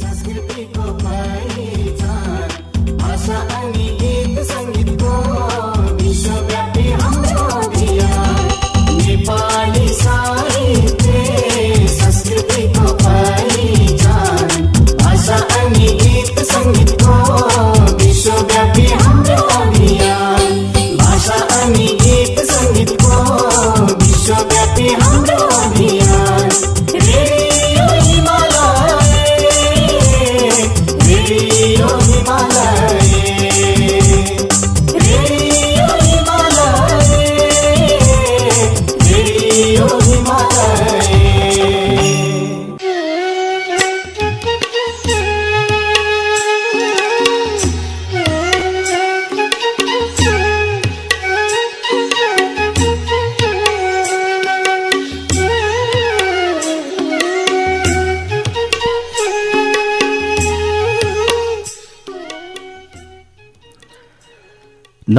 संस्कृति को पाए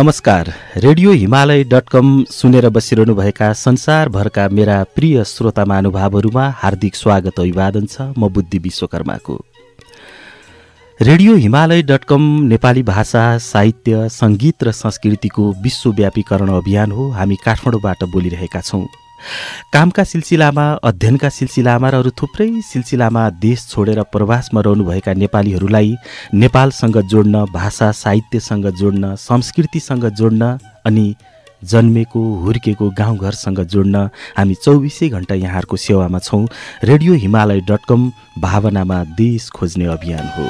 नमस्कार रेडियो हिमालय डट कम सुनेर बसिरहनुभएका संसारभरका मेरा प्रिय श्रोता महानुभावहरूमा हार्दिक स्वागत अभिवादन छ म बुद्धि विश्वकर्माको radio Himalaya dot com Nepali भाषा साहित्य सङ्गीत र संस्कृतिको विश्वव्यापीकरण अभियान हो हामी काठमाडौँबाट बोलिरहेका छौँ कामका सिलसिलामा अध्ययनका सिलसिलामा र अरू थुप्रै सिलसिलामा देश छोडेर प्रवासमा रहनुभएका नेपालीहरूलाई नेपालसँग जोड्न भाषा साहित्यसँग जोड्न संस्कृतिसँग जोड्न अनि जन्मेको हुर्केको गाउँघरसँग जोड्न हामी चौबिसै घन्टा यहाँहरूको सेवामा छौँ रेडियो हिमालय डट कम भावनामा देश खोज्ने अभियान हो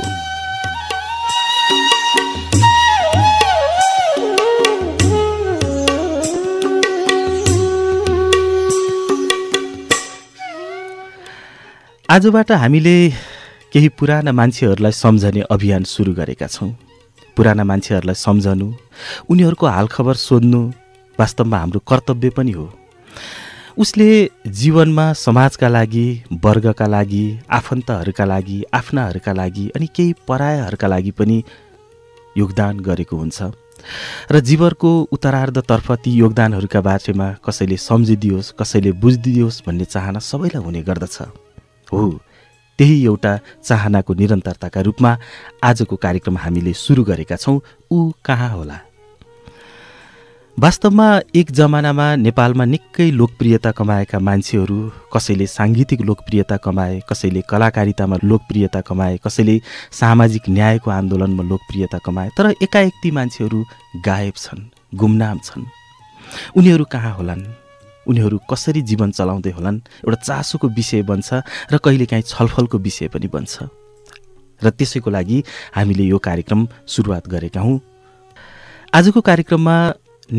आजबाट हामीले केही पुराना मान्छेहरूलाई सम्झने अभियान सुरु गरेका छौँ पुराना मान्छेहरूलाई सम्झनु उनीहरूको हालखबर सोध्नु वास्तवमा हाम्रो कर्तव्य पनि हो उसले जीवनमा समाजका लागि वर्गका लागि आफन्तहरूका लागि आफ्नाहरूका लागि अनि केही परायहरूका लागि पनि योगदान गरेको हुन्छ र जीवनको उत्तरार्धतर्फ ती योगदानहरूका बारेमा कसैले सम्झिदियोस् कसैले बुझिदियोस् भन्ने चाहना सबैलाई हुने गर्दछ हो त्यही एउटा चाहनाको निरन्तरताका रूपमा आजको कार्यक्रम हामीले सुरु गरेका छौँ ऊ कहाँ होला वास्तवमा एक जमानामा नेपालमा निकै लोकप्रियता कमाएका मान्छेहरू कसैले साङ्गीतिक लोकप्रियता कमाए कसैले कलाकारितामा लोकप्रियता कमाए कसैले सामाजिक न्यायको आन्दोलनमा लोकप्रियता कमाए तर एकाएक ती मान्छेहरू गायब छन् गुमनाम छन् उनीहरू कहाँ होलान् उनीहरू कसरी जीवन चलाउँदै होलान् एउटा चासोको विषय बन्छ र कहिलेकाहीँ छलफलको विषय पनि बन्छ र त्यसैको लागि हामीले यो कार्यक्रम सुरुवात गरेका हौँ आजको कार्यक्रममा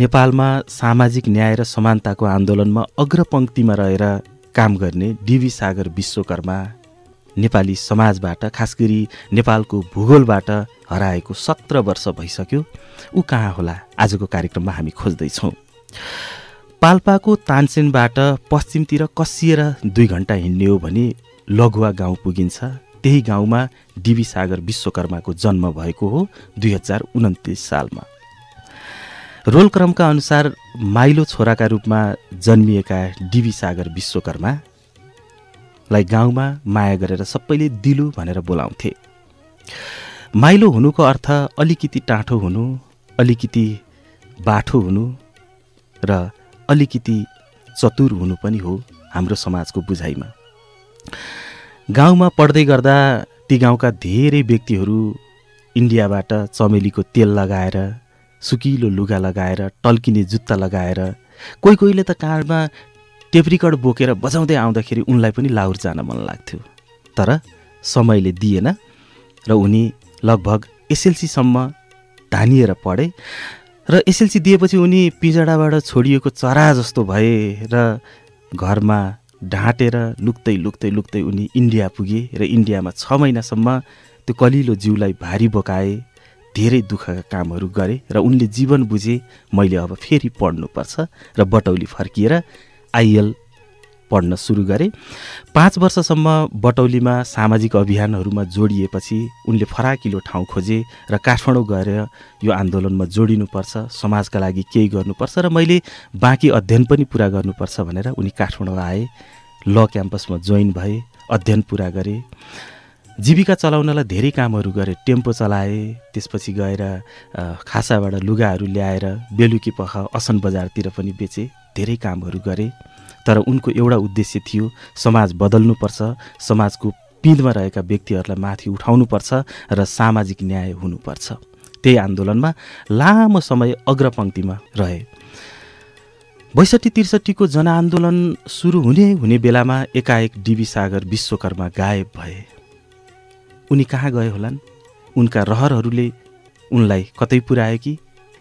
नेपालमा सामाजिक न्याय र समानताको आन्दोलनमा अग्रपङ्क्तिमा रहेर काम गर्ने डिबी सागर विश्वकर्मा नेपाली समाजबाट खास गरी नेपालको भूगोलबाट हराएको सत्र वर्ष भइसक्यो ऊ कहाँ होला आजको कार्यक्रममा हामी खोज्दैछौँ पाल्पाको तानसेनबाट पश्चिमतिर कसिएर दुई घन्टा हिँड्ने हो भने लघुवा गाउँ पुगिन्छ त्यही गाउँमा डिबी सागर विश्वकर्माको जन्म भएको हो दुई हजार उन्तिस सालमा रोलक्रमका अनुसार माइलो छोराका रूपमा जन्मिएका डिबी सागर विश्वकर्मालाई गाउँमा माया गरेर सबैले दिलु भनेर बोलाउँथे माइलो हुनुको अर्थ अलिकति टाँठो हुनु अलिकति बाठो हुनु र अलिकति चतुर हुनु पनि हो हाम्रो समाजको बुझाइमा गाउँमा पढ्दै गर्दा ती गाउँका धेरै व्यक्तिहरू इन्डियाबाट चमेलीको तेल लगाएर सुकिलो लुगा लगाएर टल्किने जुत्ता लगाएर कोही कोहीले त काँडमा टेप्रिकड बोकेर बजाउँदै आउँदाखेरि उनलाई पनि लाहुर जान मन लाग्थ्यो तर समयले दिएन र उनी लगभग एसएलसीसम्म धानिएर पढे र एसएलसी दिएपछि उनी पिजडाबाट छोडिएको चरा जस्तो भए र घरमा ढाँटेर लुक्दै लुक्दै लुक्दै उनी इन्डिया पुगे र इन्डियामा छ महिनासम्म त्यो कलिलो जिउलाई भारी बोकाए धेरै दुःखका कामहरू गरे र उनले जीवन बुझे मैले अब फेरि पढ्नुपर्छ र बटौली फर्किएर आइएल पढ्न सुरु गरे पाँच वर्षसम्म बटौलीमा सामाजिक अभियानहरूमा जोडिएपछि उनले फराकिलो ठाउँ खोजे र काठमाडौँ गएर यो आन्दोलनमा जोडिनुपर्छ समाजका लागि केही गर्नुपर्छ र मैले बाँकी अध्ययन पनि पुरा गर्नुपर्छ भनेर उनी काठमाडौँ आए ल क्याम्पसमा जोइन भए अध्ययन पुरा गरे जीविका चलाउनलाई धेरै कामहरू गरे टेम्पो चलाए त्यसपछि गएर खासाबाट लुगाहरू ल्याएर बेलुकी पख असन बजारतिर पनि बेचे धेरै कामहरू गरे तर उनको एउटा उद्देश्य थियो समाज बदल्नुपर्छ समाजको पिँधमा रहेका व्यक्तिहरूलाई माथि उठाउनुपर्छ र सामाजिक न्याय हुनुपर्छ त्यही आन्दोलनमा लामो समय अग्रपङ्क्तिमा रहे बैसठी त्रिसठीको जनआन्दोलन सुरु हुने हुने बेलामा एकाएक डिबी सागर विश्वकर्मा गायब भए उनी कहाँ गए होलान् उनका रहरहरूले उनलाई कतै पुर्यायो कि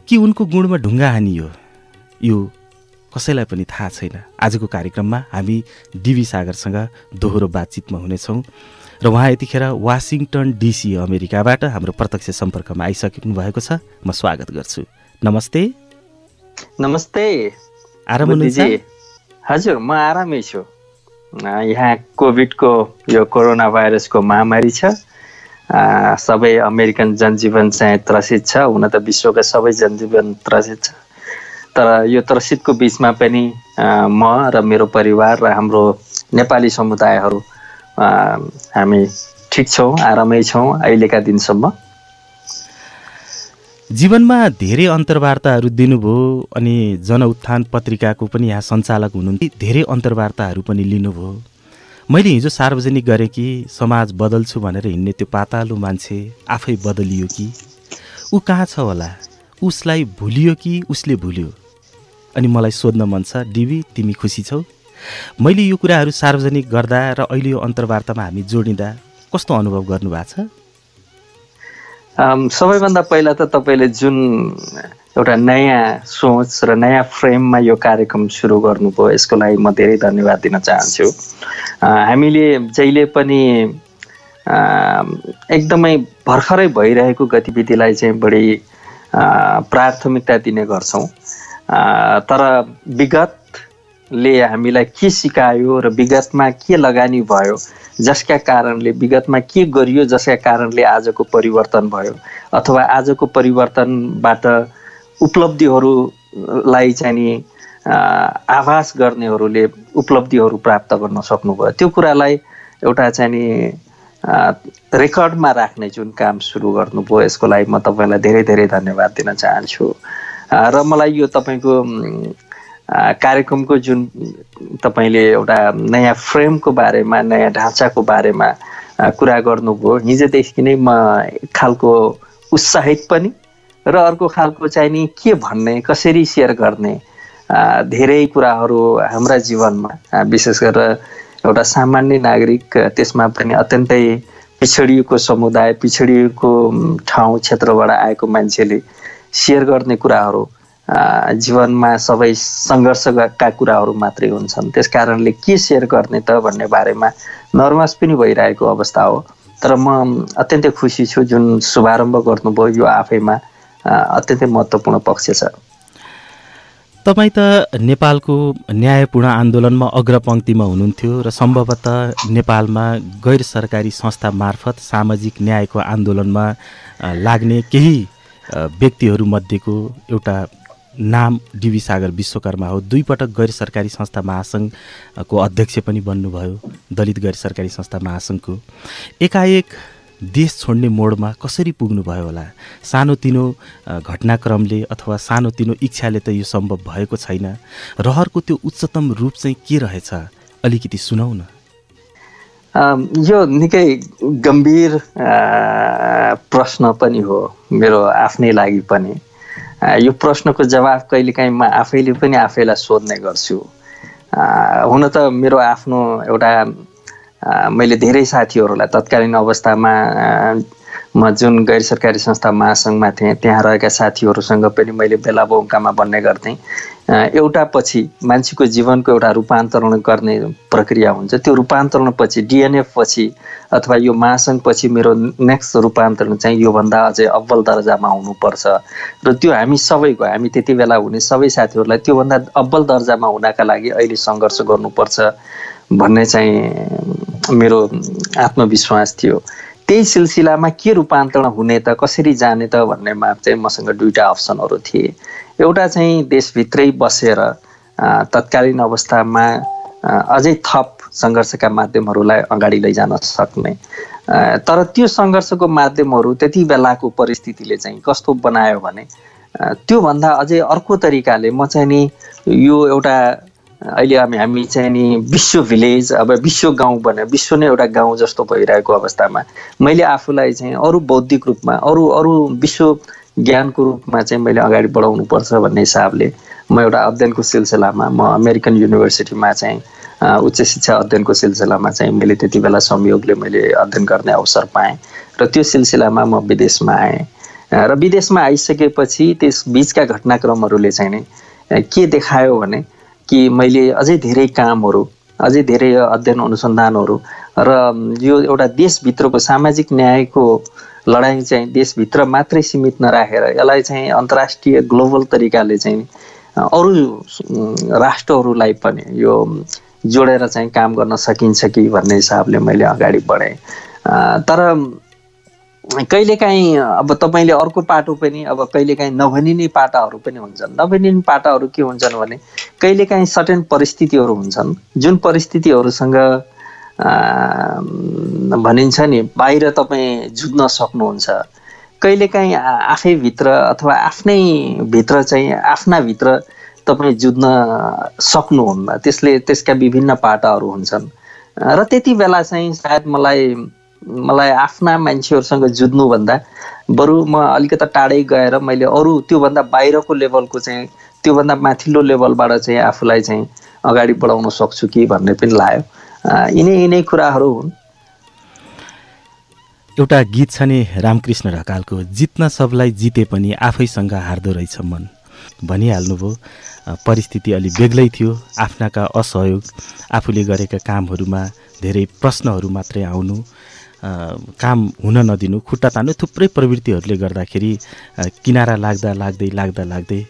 कि उनको गुणमा ढुङ्गा हानियो यो कसैलाई पनि थाहा छैन आजको कार्यक्रममा हामी डिबी सागरसँग दोहोरो बातचितमा हुनेछौँ र उहाँ यतिखेर वासिङटन डिसी अमेरिकाबाट हाम्रो प्रत्यक्ष सम्पर्कमा आइसक्नु भएको छ म स्वागत गर्छु नमस्ते नमस्ते आराम हजुर म आरामै छु यहाँ कोभिडको यो कोरोना भाइरसको महामारी छ सबै अमेरिकन जनजीवन चाहिँ त्रसित छ हुन त विश्वका सबै जनजीवन त्रसित छ तर यो त्रसितको बिचमा पनि म र मेरो परिवार र हाम्रो नेपाली समुदायहरू हामी ठिक छौँ आरामै छौँ अहिलेका दिनसम्म जीवनमा धेरै अन्तर्वार्ताहरू दिनुभयो अनि जनउत्थान पत्रिकाको पनि यहाँ सञ्चालक हुनुहुन्थ्यो धेरै अन्तर्वार्ताहरू पनि लिनुभयो मैले हिजो सार्वजनिक गरेँ कि समाज बदल्छु भनेर हिँड्ने त्यो पातालु मान्छे आफै बदलियो कि ऊ कहाँ छ होला उसलाई भुलियो कि उसले भुल्यो अनि मलाई सोध्न मन छ डिबी तिमी खुसी छौ मैले यो कुराहरू सार्वजनिक गर्दा र अहिले यो अन्तर्वार्तामा हामी जोडिँदा कस्तो अनुभव गर्नुभएको छ सबैभन्दा पहिला त तपाईँले जुन एउटा नयाँ सोच र नयाँ फ्रेममा यो कार्यक्रम सुरु गर्नुभयो यसको लागि म धेरै धन्यवाद दिन चाहन्छु हामीले जहिले पनि एकदमै भर्खरै भइरहेको गतिविधिलाई चाहिँ बढी प्राथमिकता दिने गर्छौँ तर विगतले हामीलाई के सिकायो र विगतमा के लगानी भयो जसका कारणले विगतमा के गरियो जसका कारणले आजको परिवर्तन भयो अथवा आजको परिवर्तनबाट उपलब्धिहरूलाई चाहिँ नि आभास गर्नेहरूले उपलब्धिहरू प्राप्त गर्न सक्नुभयो त्यो कुरालाई एउटा चाहिँ नि रेकर्डमा राख्ने जुन काम सुरु गर्नुभयो यसको लागि म तपाईँलाई धेरै धेरै धन्यवाद दिन चाहन्छु र मलाई यो तपाईँको कार्यक्रमको जुन तपाईँले एउटा नयाँ फ्रेमको बारेमा नयाँ ढाँचाको बारेमा कुरा गर्नुभयो हिजोदेखि नै म खालको उत्साहित पनि र अर्को खालको चाहिँ नि के भन्ने कसरी सेयर गर्ने धेरै कुराहरू हाम्रा जीवनमा विशेष गरेर एउटा सामान्य नागरिक त्यसमा पनि अत्यन्तै पिछडिएको समुदाय पिछडिएको ठाउँ क्षेत्रबाट आएको मान्छेले सेयर गर्ने कुराहरू जीवनमा सबै सङ्घर्षका कुराहरू मात्रै हुन्छन् त्यस कारणले के सेयर गर्ने त भन्ने बारेमा नर्भस पनि भइरहेको अवस्था हो तर म अत्यन्तै खुसी छु जुन शुभारम्भ गर्नुभयो यो आफैमा अत्यन्तै महत्त्वपूर्ण पक्ष छ तपाईँ त नेपालको न्यायपूर्ण आन्दोलनमा अग्रपङ्क्तिमा हुनुहुन्थ्यो र सम्भवतः नेपालमा गैर सरकारी संस्था मार्फत सामाजिक न्यायको आन्दोलनमा लाग्ने केही व्यक्तिहरूमध्येको एउटा नाम डिबी सागर विश्वकर्मा हो दुईपटक गैर सरकारी संस्था महासङ्घको अध्यक्ष पनि बन्नुभयो दलित गैर सरकारी संस्था महासङ्घको एकाएक देश छोड्ने मोडमा कसरी पुग्नुभयो होला सानोतिनो घटनाक्रमले अथवा सानोतिनो इच्छाले त यो सम्भव भएको छैन रहरको त्यो उच्चतम रूप चाहिँ के रहेछ अलिकति सुनाउ न Um, यो निकै गम्भीर uh, प्रश्न पनि हो मेरो आफ्नै लागि पनि uh, यो प्रश्नको जवाब कहिलेकाहीँ म आफैले पनि आफैलाई सोध्ने गर्छु uh, हुन त मेरो आफ्नो एउटा मैले धेरै साथीहरूलाई तत्कालीन अवस्थामा म जुन गैर सरकारी संस्था महासङ्घमा थिएँ त्यहाँ रहेका साथीहरूसँग पनि मैले बेला बौङ्कामा भन्ने गर्थेँ एउटा पछि मान्छेको जीवनको एउटा रूपान्तरण गर्ने प्रक्रिया हुन्छ त्यो रूपान्तरण पछि डिएनएफ पछि अथवा यो महासङ्घपछि मेरो नेक्स्ट रूपान्तरण चाहिँ योभन्दा अझै अब्बल दर्जामा हुनुपर्छ र त्यो हामी सबैको हामी त्यति बेला हुने सबै साथीहरूलाई त्योभन्दा अब्बल दर्जामा हुनका लागि अहिले सङ्घर्ष गर्नुपर्छ भन्ने चाहिँ मेरो आत्मविश्वास थियो त्यही सिलसिलामा के रूपान्तरण हुने त कसरी जाने त भन्नेमा चाहिँ मसँग दुईवटा अप्सनहरू थिए एउटा चाहिँ देशभित्रै बसेर तत्कालीन अवस्थामा अझै थप सङ्घर्षका माध्यमहरूलाई अगाडि लैजान सक्ने तर त्यो सङ्घर्षको माध्यमहरू त्यति बेलाको परिस्थितिले चाहिँ कस्तो बनायो भने त्योभन्दा अझै अर्को तरिकाले म चाहिँ नि यो एउटा अहिले हामी हामी चाहिँ नि विश्व भिलेज अब विश्व गाउँ बन्यो विश्व नै एउटा गाउँ जस्तो भइरहेको अवस्थामा मैले आफूलाई चाहिँ अरू बौद्धिक रूपमा अरू अरू विश्व ज्ञानको रूपमा चाहिँ मैले अगाडि बढाउनुपर्छ भन्ने हिसाबले म एउटा अध्ययनको सिलसिलामा म अमेरिकन युनिभर्सिटीमा चाहिँ उच्च शिक्षा अध्ययनको सिलसिलामा चाहिँ मैले त्यति बेला संयोगले मैले अध्ययन गर्ने अवसर पाएँ र त्यो सिलसिलामा म विदेशमा आएँ र विदेशमा आइसकेपछि त्यस बिचका घटनाक्रमहरूले चाहिँ नै के देखायो भने कि मैले अझै धेरै कामहरू अझै धेरै अध्ययन अनुसन्धानहरू र यो एउटा देशभित्रको सामाजिक न्यायको लडाइँ चाहिँ देशभित्र मात्रै सीमित नराखेर यसलाई चाहिँ अन्तर्राष्ट्रिय ग्लोबल तरिकाले चाहिँ अरू राष्ट्रहरूलाई पनि यो जोडेर चाहिँ काम गर्न सकिन्छ कि भन्ने हिसाबले मैले अगाडि बढेँ तर कहिलेकाहीँ अब तपाईँले अर्को पाटो पनि अब कहिलेकाहीँ नभनिने पाटाहरू पनि हुन्छन् नभनिने पाटाहरू के हुन्छन् भने कहिलेकाहीँ सटेन परिस्थितिहरू हुन्छन् जुन परिस्थितिहरूसँग भनिन्छ नि बाहिर तपाईँ जुझ्न सक्नुहुन्छ कहिलेकाहीँ भित्र अथवा आफ्नै भित्र चाहिँ आफ्ना भित्र तपाईँ जुझ्न सक्नुहुन्न त्यसले त्यसका विभिन्न पाटाहरू हुन्छन् र त्यति बेला चाहिँ सायद मलाई मलाई आफ्ना मान्छेहरूसँग जुझ्नुभन्दा बरु म अलिकता टाढै गएर मैले अरू त्योभन्दा बाहिरको लेभलको चाहिँ त्योभन्दा माथिल्लो लेभलबाट चाहिँ आफूलाई चाहिँ अगाडि बढाउन सक्छु कि भन्ने पनि लाग्यो यिनै यिनै कुराहरू हुन् एउटा गीत छ नि रामकृष्ण ढकालको जित्न सबलाई जिते पनि आफैसँग हार्दो रहेछ मन भनिहाल्नुभयो परिस्थिति अलि बेग्लै थियो आफ्नाका असहयोग आफूले गरेका कामहरूमा धेरै प्रश्नहरू मात्रै आउनु काम हुन नदिनु खुट्टा तान्नु थुप्रै प्रवृत्तिहरूले गर्दाखेरि किनारा लाग्दा लाग्दै लाग्दा लाग्दै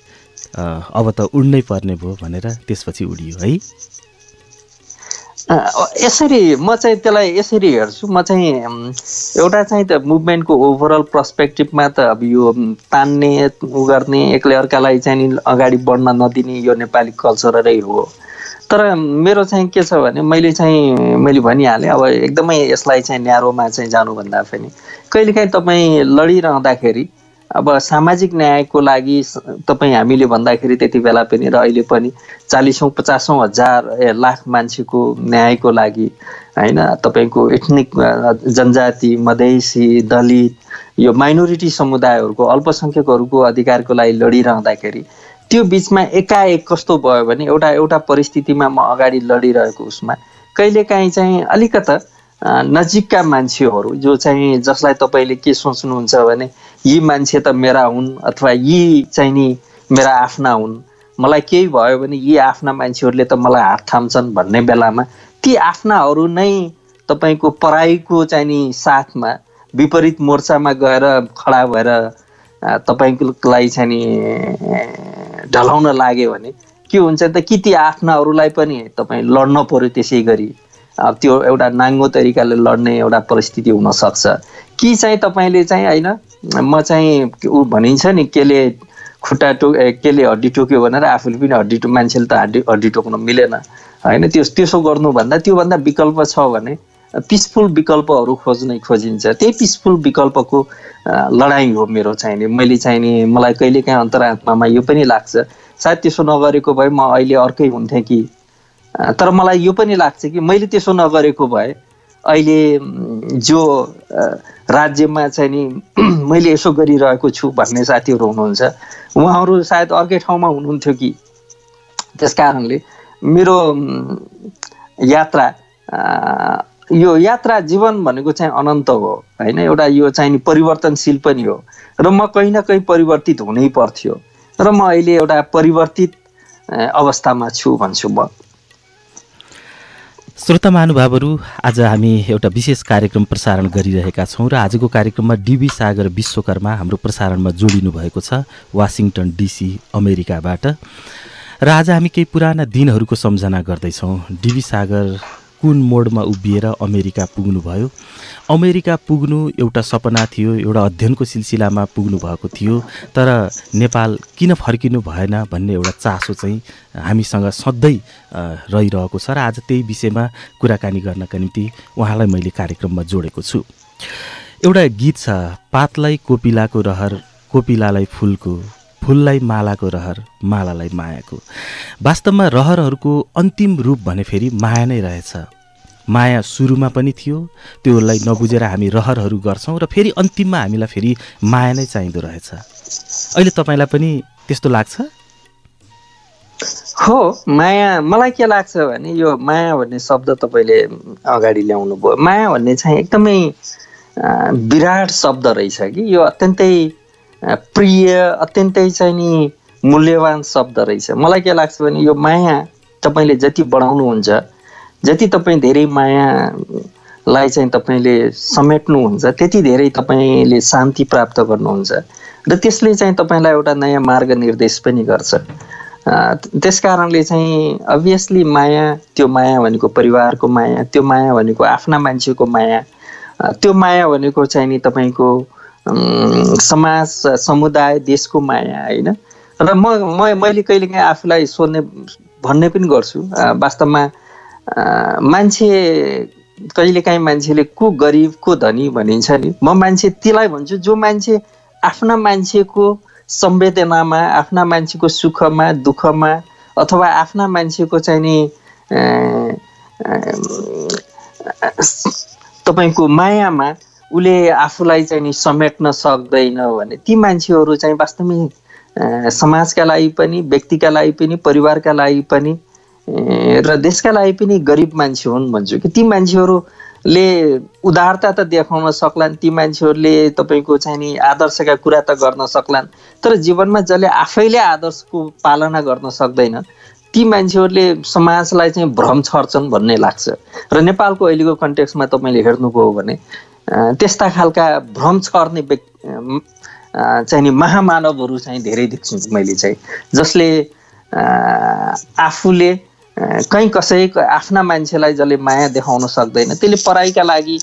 अब त उड्नै पर्ने भयो भनेर त्यसपछि उडियो है यसरी म चाहिँ त्यसलाई यसरी हेर्छु म चाहिँ एउटा चाहिँ त मुभमेन्टको ओभरअल पर्सपेक्टिभमा त अब यो तान्ने उ गर्ने एक्लै अर्कालाई चाहिँ नि अगाडि बढ्न नदिने यो नेपाली कल्चररै हो तर मेरो चाहिँ के छ भने मैले चाहिँ मैले भनिहालेँ अब एकदमै यसलाई चाहिँ न्यारोमा चाहिँ जानुभन्दा पनि कहिलेकाहीँ तपाईँ लडिरहँदाखेरि अब सामाजिक न्यायको लागि तपाईँ हामीले भन्दाखेरि त्यति बेला पनि र अहिले पनि चालिसौँ पचासौँ हजार लाख मान्छेको न्यायको लागि होइन तपाईँको एथनिक जनजाति मधेसी दलित यो माइनोरिटी समुदायहरूको अल्पसङ्ख्यकहरूको अधिकारको लागि लडिरहँदाखेरि त्यो बिचमा एकाएक कस्तो भयो भने एउटा एउटा परिस्थितिमा म अगाडि लडिरहेको उसमा कहिलेकाहीँ चाहिँ अलिकता नजिकका मान्छेहरू जो चाहिँ जसलाई तपाईँले के सोच्नुहुन्छ भने यी मान्छे त मेरा हुन् अथवा यी चाहिँ नि मेरा आफ्ना हुन् मलाई केही भयो भने यी आफ्ना मान्छेहरूले त मलाई हात थाम्छन् भन्ने बेलामा ती आफ्नाहरू नै तपाईँको पराईको चाहिँ नि साथमा विपरीत मोर्चामा गएर खडा भएर तपाईँकोलाई चाहिँ नि ढलाउन लाग्यो भने के हुन्छ त कि ती आफ्नाहरूलाई पनि तपाईँ लड्न पऱ्यो त्यसै गरी अब त्यो एउटा नाङ्गो तरिकाले लड्ने एउटा परिस्थिति हुनसक्छ कि चाहिँ तपाईँले चाहिँ होइन म चाहिँ ऊ भनिन्छ नि केले खुट्टा टो केले हड्डी टोक्यो भनेर आफूले पनि हड्डी टो मान्छेले त हड्डी हड्डी टोक्न मिलेन होइन त्यो त्यसो गर्नुभन्दा त्योभन्दा विकल्प छ भने पिसफुल विकल्पहरू खोज्नै खोजिन्छ त्यही पिसफुल विकल्पको लडाइँ हो मेरो चाहिने मैले चाहिने मलाई कहिलेकाहीँ अन्तरात्मामा यो पनि लाग्छ सायद त्यसो नगरेको भए म अहिले अर्कै हुन्थेँ कि तर मलाई यो पनि लाग्छ कि मैले त्यसो नगरेको भए अहिले जो राज्यमा चाहिँ नि मैले यसो गरिरहेको छु भन्ने साथीहरू हुनुहुन्छ उहाँहरू सायद अर्कै ठाउँमा हुनुहुन्थ्यो कि त्यस कारणले मेरो यात्रा यो यात्रा जीवन भनेको चाहिँ अनन्त हो होइन एउटा यो चाहिँ नि परिवर्तनशील पनि हो र म कहीँ न कहीँ परिवर्तित हुनै पर्थ्यो र म अहिले एउटा परिवर्तित अवस्थामा छु भन्छु म श्रोता महानुभावहरू आज हामी एउटा विशेष कार्यक्रम प्रसारण गरिरहेका छौँ र आजको कार्यक्रममा डिबी सागर विश्वकर्मा हाम्रो प्रसारणमा जोडिनु भएको छ वासिङटन डिसी अमेरिकाबाट र आज हामी केही पुराना दिनहरूको सम्झना गर्दैछौँ डिबी सागर कुन मोडमा उभिएर अमेरिका पुग्नुभयो अमेरिका पुग्नु एउटा सपना थियो एउटा अध्ययनको सिलसिलामा पुग्नु भएको थियो तर नेपाल किन फर्किनु भएन भन्ने एउटा चासो चाहिँ हामीसँग सधैँ रहिरहेको छ र आज त्यही विषयमा कुराकानी गर्नका निम्ति उहाँलाई मैले कार्यक्रममा जोडेको छु एउटा गीत छ पातलाई कोपिलाको रहर कोपिलालाई फुलको फुललाई मालाको रहर मालालाई मायाको वास्तवमा रहरहरूको अन्तिम रूप भने फेरि माया नै रहेछ माया सुरुमा पनि थियो त्योलाई नबुझेर हामी रहरहरू गर्छौँ र फेरि अन्तिममा हामीलाई फेरि माया नै चाहिँ रहेछ अहिले तपाईँलाई पनि त्यस्तो लाग्छ हो माया मलाई के लाग्छ भने यो माया भन्ने शब्द तपाईँले अगाडि ल्याउनु भयो माया भन्ने चाहिँ एकदमै विराट शब्द रहेछ कि यो अत्यन्तै प्रिय अत्यन्तै चाहिँ नि मूल्यवान शब्द रहेछ मलाई के लाग्छ भने यो माया तपाईँले जति बढाउनुहुन्छ जति तपाईँ धेरै मायालाई चाहिँ तपाईँले समेट्नुहुन्छ त्यति धेरै तपाईँले शान्ति प्राप्त गर्नुहुन्छ र त्यसले चाहिँ तपाईँलाई एउटा नयाँ मार्ग निर्देश पनि गर्छ त्यस कारणले चाहिँ अभियसली माया त्यो माया भनेको परिवारको माया त्यो माया भनेको आफ्ना मान्छेको माया त्यो माया भनेको चाहिँ नि तपाईँको समाज समुदाय देशको माया होइन र म म मैले कहिलेकाहीँ आफूलाई सोध्ने भन्ने पनि गर्छु वास्तवमा मान्छे कहिलेकाहीँ मान्छेले को गरिब को धनी भनिन्छ नि म मान्छे त्यसलाई भन्छु जो मान्छे आफ्ना मान्छेको संवेदनामा आफ्ना मान्छेको सुखमा दुःखमा अथवा आफ्ना मान्छेको चाहिँ नि तपाईँको मायामा उसले आफूलाई चाहिँ नि समेट्न सक्दैन भने ती मान्छेहरू चाहिँ वास्तविक समाजका लागि पनि व्यक्तिका लागि पनि परिवारका लागि पनि र देशका लागि पनि गरिब मान्छे हुन् भन्छु कि ती मान्छेहरूले उदारता त देखाउन सक्लान् ती मान्छेहरूले तपाईँको चाहिँ नि आदर्शका कुरा त गर्न सक्लान् तर जीवनमा जसले आफैले आदर्शको पालना गर्न सक्दैन ती मान्छेहरूले समाजलाई चाहिँ भ्रम छर्छन् भन्ने लाग्छ र नेपालको अहिलेको कन्टेक्स्टमा तपाईँले हेर्नुभयो भने त्यस्ता खालका भ्रम छर्ने चाहिँ नि महामानवहरू चाहिँ धेरै देख्छु मैले चाहिँ जसले आफूले कहीँ कसैको आफ्ना मान्छेलाई जसले माया देखाउन सक्दैन त्यसले पढाइका लागि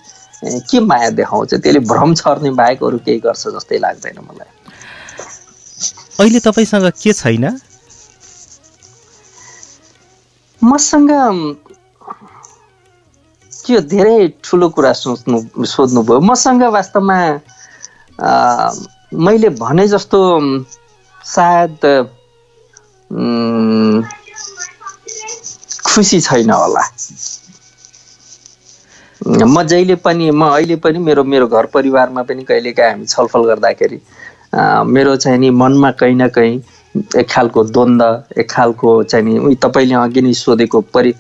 के माया देखाउँछ त्यसले भ्रम छर्ने बाहेक अरू केही गर्छ जस्तै लाग्दैन मलाई अहिले तपाईँसँग के छैन मसँग त्यो धेरै ठुलो कुरा सोच्नु सोध्नुभयो मसँग वास्तवमा मैले भने जस्तो सायद खुसी छैन होला म जहिले पनि म अहिले पनि मेरो मेरो घर परिवारमा पनि कहिलेकाहीँ हामी छलफल गर्दाखेरि मेरो चाहिँ नि मनमा कहीँ न कहीँ एक खालको द्वन्द्व एक खालको चाहिँ नि तपाईँले अघि नै सोधेको परि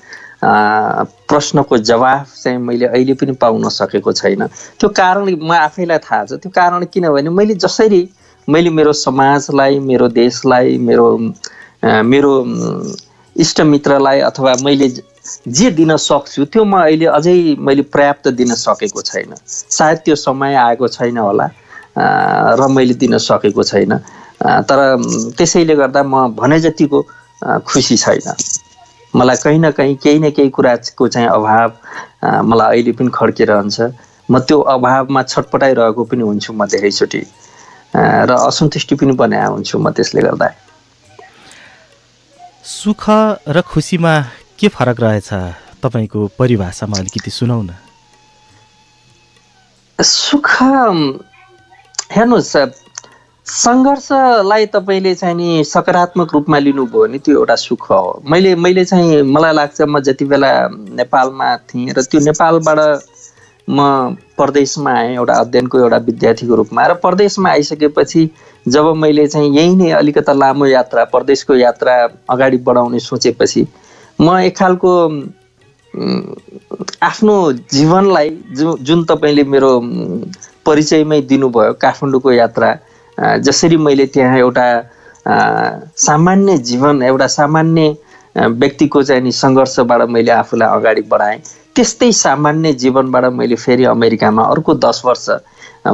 प्रश्नको जवाफ चाहिँ मैले अहिले पनि पाउन सकेको छैन त्यो कारण म आफैलाई थाहा छ त्यो कारण किनभने मैले जसरी मैले मेरो समाजलाई मेरो देशलाई मेरो मेरो इष्टमित्रलाई अथवा मैले जे दिन सक्छु त्यो म अहिले अझै मैले पर्याप्त दिन सकेको छैन सायद त्यो समय आएको छैन होला र मैले दिन सकेको छैन तर त्यसैले गर्दा म भने जतिको खुसी छैन मलाई कहीँ न कहीँ केही न केही कुराको चाहिँ अभाव मलाई अहिले पनि खड्किरहन्छ म त्यो अभावमा छटपटाइरहेको पनि हुन्छु म धेरैचोटि र असन्तुष्टि पनि बना हुन्छु म त्यसले गर्दा सुख र खुसीमा के फरक रहेछ तपाईँको परिभाषामा अलिकति सुनाउन सुख हेर्नुहोस् सङ्घर्षलाई तपाईँले चाहिँ नि सकारात्मक रूपमा लिनुभयो भने त्यो एउटा सुख हो मैले मैले चाहिँ मलाई लाग्छ म जति बेला नेपालमा थिएँ र त्यो नेपालबाट म प्रदेशमा आएँ एउटा अध्ययनको एउटा विद्यार्थीको रूपमा र प्रदेशमा आइसकेपछि जब मैले चाहिँ यही नै अलिकता लामो यात्रा प्रदेशको यात्रा अगाडि बढाउने सोचेपछि म एक खालको आफ्नो जीवनलाई जुन जुन तपाईँले मेरो परिचयमै दिनुभयो काठमाडौँको यात्रा जसरी मैले त्यहाँ एउटा सामान्य जीवन एउटा सामान्य व्यक्तिको चाहिँ नि सङ्घर्षबाट मैले आफूलाई अगाडि बढाएँ त्यस्तै सामान्य जीवनबाट मैले फेरि अमेरिकामा अर्को दस वर्ष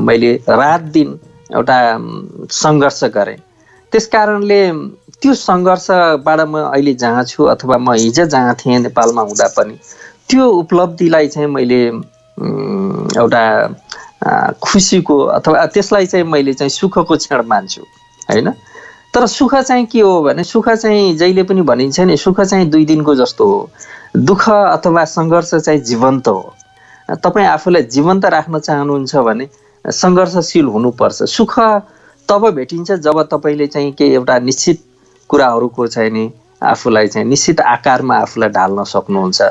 मैले रात दिन एउटा सङ्घर्ष गरेँ त्यस कारणले त्यो सङ्घर्षबाट म अहिले जहाँ छु अथवा म हिजो जहाँ थिएँ नेपालमा हुँदा पनि त्यो उपलब्धिलाई चाहिँ मैले एउटा खुसीको अथवा त्यसलाई चाहिँ मैले चाहिँ सुखको क्षण मान्छु होइन तर सुख चाहिँ के हो भने सुख चाहिँ जहिले पनि भनिन्छ नि सुख चाहिँ दुई दिनको जस्तो हो दुःख अथवा सङ्घर्ष चाहिँ जीवन्त हो तपाईँ आफूलाई जीवन्त राख्न चाहनुहुन्छ भने सङ्घर्षशील हुनुपर्छ सुख तब भेटिन्छ जब तपाईँले चाहिँ केही एउटा निश्चित कुराहरूको चाहिँ नि आफूलाई चाहिँ निश्चित आकारमा आफूलाई ढाल्न सक्नुहुन्छ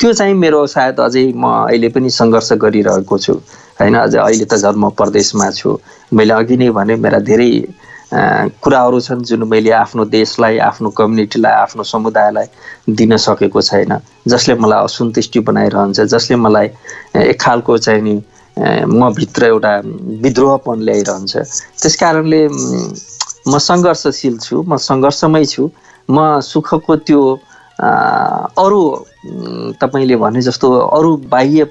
त्यो चाहिँ मेरो सायद अझै म अहिले पनि सङ्घर्ष गरिरहेको छु होइन अझ अहिले त झन् म परदेशमा छु मैले अघि नै भने मेरा धेरै कुराहरू छन् जुन मैले आफ्नो देशलाई आफ्नो कम्युनिटीलाई आफ्नो समुदायलाई दिन सकेको छैन जसले मलाई असन्तुष्टि बनाइरहन्छ जसले मलाई एक खालको चाहिँ नि म भित्र एउटा विद्रोहपन ल्याइरहन्छ त्यस कारणले म सङ्घर्षशील छु म सङ्घर्षमै छु म सुखको त्यो अरू तपाईँले भने जस्तो अरू बाह्य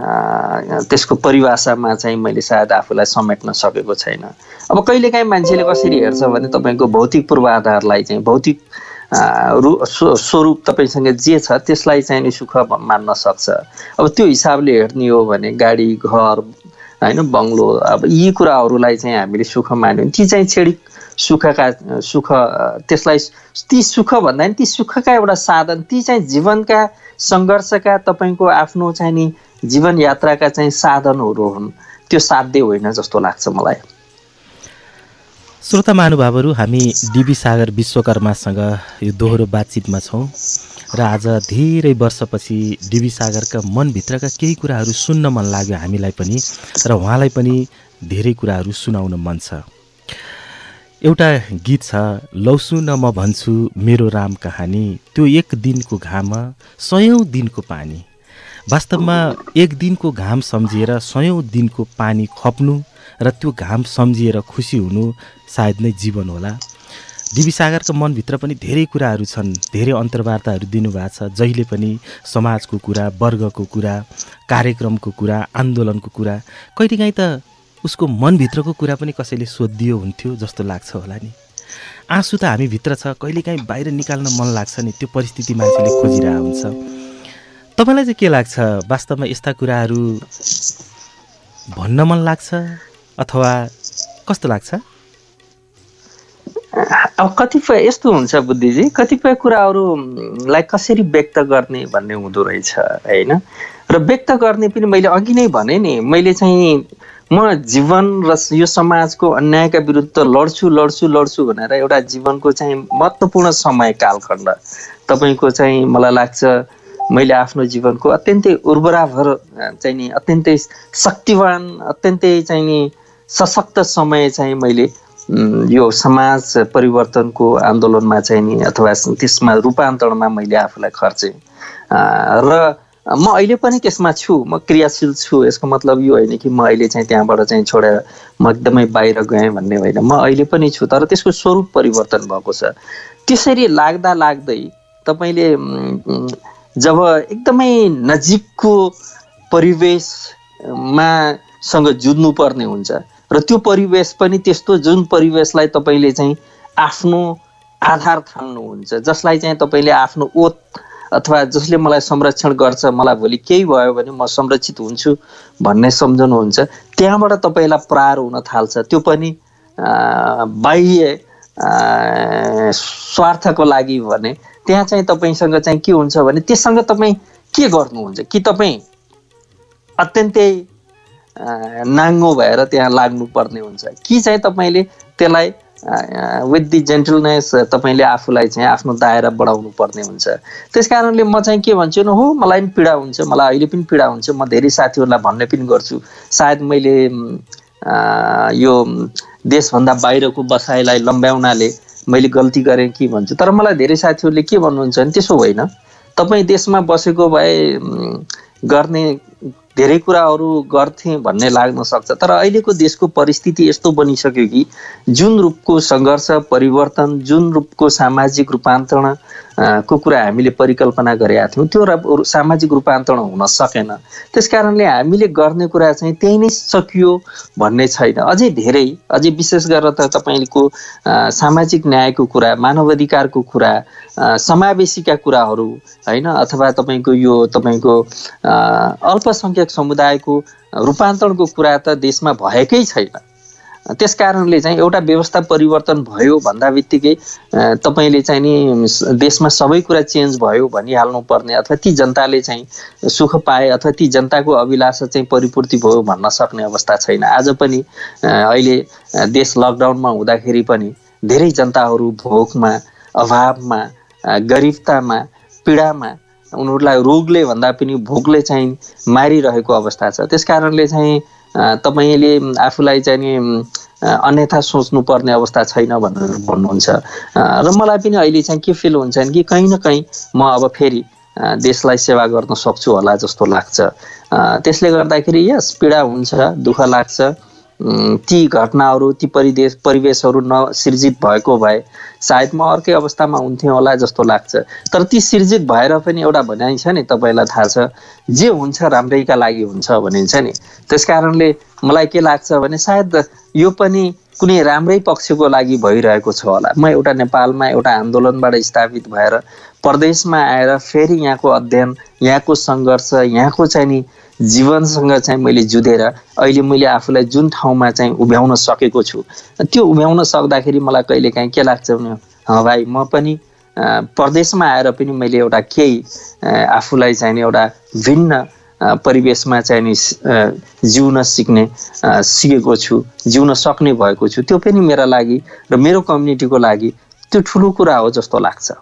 त्यसको परिभाषामा चाहिँ मैले सायद आफूलाई समेट्न सकेको छैन अब कहिलेकाहीँ मान्छेले कसरी हेर्छ भने तपाईँको भौतिक पूर्वाधारलाई चाहिँ भौतिक रु स्वरूप तपाईँसँग जे छ त्यसलाई चाहिँ नि सुख मान्न सक्छ अब त्यो हिसाबले हेर्ने हो भने गाडी घर होइन बङ्गलो अब यी कुराहरूलाई चाहिँ हामीले सुख मान्यो मान्यौँ ती चाहिँ छेडी सुखका सुख त्यसलाई ती सुख भन्दा पनि ती सुखका एउटा साधन ती चाहिँ जीवनका सङ्घर्षका तपाईँको आफ्नो चाहिँ नि जीवनयात्राका चाहिँ साधनहरू हुन् त्यो साध्य होइन जस्तो लाग्छ मलाई श्रोता महानुभावहरू हामी डिबी सागर विश्वकर्मासँग यो दोहोरो बातचितमा छौँ र आज धेरै वर्षपछि डिबी सागरका मनभित्रका केही कुराहरू सुन्न मन लाग्यो हामीलाई पनि र उहाँलाई पनि धेरै कुराहरू सुनाउन मन छ एउटा गीत छ लौसु न म भन्छु मेरो राम कहानी त्यो एक दिनको घाम सयौँ दिनको पानी वास्तवमा एक दिनको घाम सम्झिएर सयौँ दिनको पानी खप्नु र त्यो घाम सम्झिएर खुसी हुनु सायद नै जीवन होला डिबी सागरको मनभित्र पनि धेरै कुराहरू छन् धेरै अन्तर्वार्ताहरू दिनुभएको छ जहिले पनि समाजको कुरा वर्गको कुरा कार्यक्रमको कुरा आन्दोलनको कुरा कहिलेकाहीँ त उसको मनभित्रको कुरा पनि कसैले सोधिदियो हुन्थ्यो जस्तो लाग्छ होला नि आँसु त हामीभित्र छ कहिलेकाहीँ बाहिर निकाल्न मन लाग्छ नि त्यो परिस्थिति मान्छेले खोजिरहेको हुन्छ तपाईँलाई चाहिँ के लाग्छ वास्तवमा यस्ता कुराहरू भन्न मन लाग्छ अथवा कस्तो लाग्छ अब कतिपय यस्तो हुन्छ बुद्धिजी कतिपय कुराहरूलाई कसरी व्यक्त गर्ने भन्ने हुँदो रहेछ होइन र व्यक्त गर्ने पनि मैले अघि नै भने नि मैले चाहिँ म जीवन र यो समाजको अन्यायका विरुद्ध लड्छु लड्छु लड्छु भनेर एउटा जीवनको चाहिँ महत्त्वपूर्ण समय कालखण्ड तपाईँको चाहिँ मलाई लाग्छ मैले आफ्नो जीवनको अत्यन्तै उर्वराभर चाहिँ नि अत्यन्तै शक्तिवान अत्यन्तै चाहिँ नि सशक्त समय चाहिँ मैले यो समाज परिवर्तनको आन्दोलनमा चाहिँ नि अथवा त्यसमा रूपान्तरणमा मैले आफूलाई खर्चेँ र म अहिले पनि त्यसमा छु म क्रियाशील छु यसको मतलब यो होइन कि म अहिले चाहिँ त्यहाँबाट चाहिँ छोडेर म एकदमै बाहिर गएँ भन्ने होइन म अहिले पनि छु तर त्यसको स्वरूप परिवर्तन भएको छ त्यसरी लाग्दा लाग्दै तपाईँले जब एकदमै नजिकको परिवेशमा सँग जुझ्नुपर्ने हुन्छ र त्यो परिवेश पनि त्यस्तो जुन परिवेशलाई तपाईँले चाहिँ आफ्नो आधार थाल्नुहुन्छ जसलाई चाहिँ तपाईँले आफ्नो ओत अथवा जसले मलाई संरक्षण गर्छ मलाई भोलि केही भयो भने म संरक्षित हुन्छु भन्ने सम्झनुहुन्छ त्यहाँबाट तपाईँलाई प्रार हुन थाल्छ त्यो पनि बाह्य स्वार्थको लागि भने त्यहाँ चाहिँ तपाईँसँग चाहिँ के हुन्छ भने त्यससँग तपाईँ के गर्नुहुन्छ कि तपाईँ अत्यन्तै नाङ्गो भएर त्यहाँ लाग्नुपर्ने हुन्छ कि चाहिँ तपाईँले त्यसलाई विथ दि जेन्टलनेस तपाईँले आफूलाई चाहिँ आफ्नो दायरा बढाउनु पर्ने हुन्छ त्यस कारणले म चाहिँ के भन्छु न हो मलाई पनि पीडा हुन्छ मलाई अहिले पनि पीडा हुन्छ म धेरै साथीहरूलाई भन्ने पनि गर्छु सायद मैले यो देशभन्दा बाहिरको बसाइलाई लम्ब्याउनाले मैले गल्ती गरेँ कि भन्छु तर मलाई धेरै साथीहरूले के भन्नुहुन्छ भने त्यसो होइन तपाईँ देशमा बसेको भए गर्ने धेरै कुराहरू गर्थे भन्ने लाग्न सक्छ तर अहिलेको देशको परिस्थिति यस्तो बनिसक्यो कि जुन रूपको सङ्घर्ष परिवर्तन जुन रूपको सामाजिक रूपान्तरण को कुरा हामीले परिकल्पना गरेका थियौँ त्यो सामाजिक रूपान्तरण हुन सकेन त्यस कारणले हामीले गर्ने कुरा चाहिँ त्यही नै सकियो भन्ने छैन अझै धेरै अझै विशेष गरेर त तपाईँको सामाजिक न्यायको कुरा मानवाधिकारको कुरा समावेशीका कुराहरू होइन अथवा तपाईँको यो तपाईँको अल्पसङ्ख्यक समुदायको रूपान्तरणको कुरा त देशमा भएकै छैन त्यस कारणले चाहिँ एउटा व्यवस्था परिवर्तन भयो भन्दा बित्तिकै तपाईँले चाहिँ नि देशमा सबै कुरा चेन्ज भयो भनिहाल्नुपर्ने अथवा ती जनताले चाहिँ सुख पाए अथवा ती जनताको अभिलाषा चाहिँ परिपूर्ति भयो भन्न सक्ने अवस्था छैन आज पनि अहिले देश लकडाउनमा हुँदाखेरि पनि धेरै जनताहरू भोकमा अभावमा गरिबतामा पीडामा उनीहरूलाई रोगले भन्दा पनि भोकले चाहिँ मारिरहेको अवस्था छ त्यस कारणले चाहिँ तपाईँले आफूलाई चाहिँ नि अन्यथा सोच्नुपर्ने अवस्था छैन भनेर भन्नुहुन्छ र मलाई पनि अहिले चाहिँ के फिल हुन्छ कि कहीँ न कहीँ म अब फेरि देशलाई सेवा गर्न सक्छु होला जस्तो लाग्छ त्यसले गर्दाखेरि यस पीडा हुन्छ दुःख लाग्छ ती घटनाहरू ती परिदेश परिवेशहरू नसिर्जित भएको भए सायद म अर्कै अवस्थामा हुन्थेँ होला जस्तो लाग्छ तर ती सिर्जित भएर पनि एउटा भनाइ छ नि तपाईँलाई थाहा छ जे हुन्छ राम्रैका लागि हुन्छ भनिन्छ नि त्यस कारणले मलाई के लाग्छ भने सायद यो पनि कुनै राम्रै पक्षको लागि भइरहेको छ होला म एउटा नेपालमा एउटा आन्दोलनबाट स्थापित भएर प्रदेशमा आएर फेरि यहाँको अध्ययन यहाँको सङ्घर्ष यहाँको चाहिँ नि जीवनसँग चाहिँ मैले जुधेर अहिले मैले आफूलाई जुन ठाउँमा चाहिँ उभ्याउन सकेको छु त्यो उभ्याउन सक्दाखेरि मलाई कहिलेकाहीँ के लाग्छ भने भाइ म पनि प्रदेशमा आएर पनि मैले एउटा केही आफूलाई चाहिँ एउटा भिन्न परिवेशमा चाहिँ नि जिउन सिक्ने सिकेको छु जिउन सक्ने भएको छु त्यो पनि मेरा लागि र मेरो कम्युनिटीको लागि त्यो ठुलो कुरा हो जस्तो लाग्छ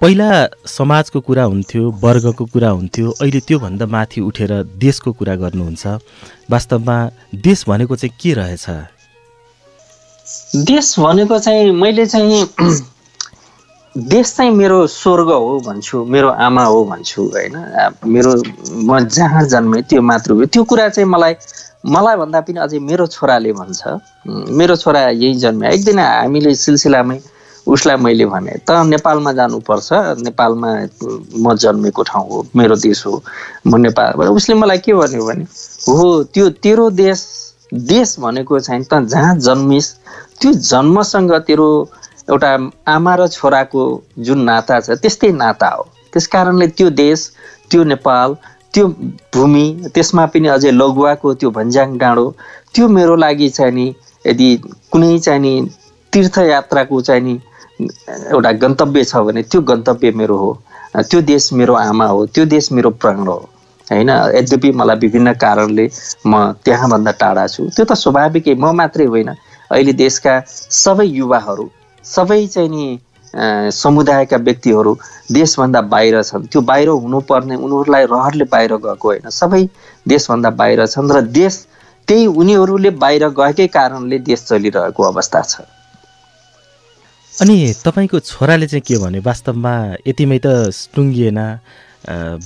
पहिला समाजको कुरा हुन्थ्यो वर्गको कुरा हुन्थ्यो अहिले त्योभन्दा माथि उठेर देशको कुरा गर्नुहुन्छ वास्तवमा देश भनेको चाहिँ के रहेछ देश भनेको चाहिँ मैले चाहिँ देश चाहिँ मेरो स्वर्ग हो भन्छु मेरो आमा हो भन्छु होइन मेरो म जहाँ जन्मेँ त्यो हो त्यो कुरा चाहिँ मलाई मलाई भन्दा पनि अझै मेरो छोराले भन्छ मेरो छोरा यही जन्मे एकदिन हामीले सिलसिलामै उसलाई मैले भने त नेपालमा जानुपर्छ नेपालमा म जन्मेको ठाउँ हो मेरो देश हो म नेपाल उसले मलाई के भन्यो भने हो त्यो तेरो देश देश भनेको चाहिँ त जहाँ जन्मिस त्यो जन्मसँग तेरो एउटा आमा र छोराको जुन नाता छ त्यस्तै नाता हो त्यस कारणले त्यो देश त्यो नेपाल त्यो भूमि त्यसमा पनि अझै लगुवाको त्यो भन्ज्याङ डाँडो त्यो मेरो लागि चाहिँ नि यदि कुनै चाहिँ नि तीर्थयात्राको चाहिँ नि एउटा गन्तव्य छ भने त्यो गन्तव्य मेरो हो त्यो देश मेरो आमा हो त्यो देश मेरो प्राण हो होइन यद्यपि मलाई विभिन्न कारणले म त्यहाँभन्दा टाढा छु त्यो त स्वाभाविकै म मात्रै होइन अहिले देशका सबै युवाहरू सबै चाहिँ नि समुदायका व्यक्तिहरू देशभन्दा बाहिर छन् त्यो बाहिर हुनुपर्ने उनीहरूलाई रहरले बाहिर गएको होइन सबै देशभन्दा बाहिर छन् र देश त्यही उनीहरूले बाहिर गएकै कारणले देश चलिरहेको अवस्था छ अनि तपाईँको छोराले चाहिँ के भन्यो वास्तवमा यतिमै त टुङ्गिएन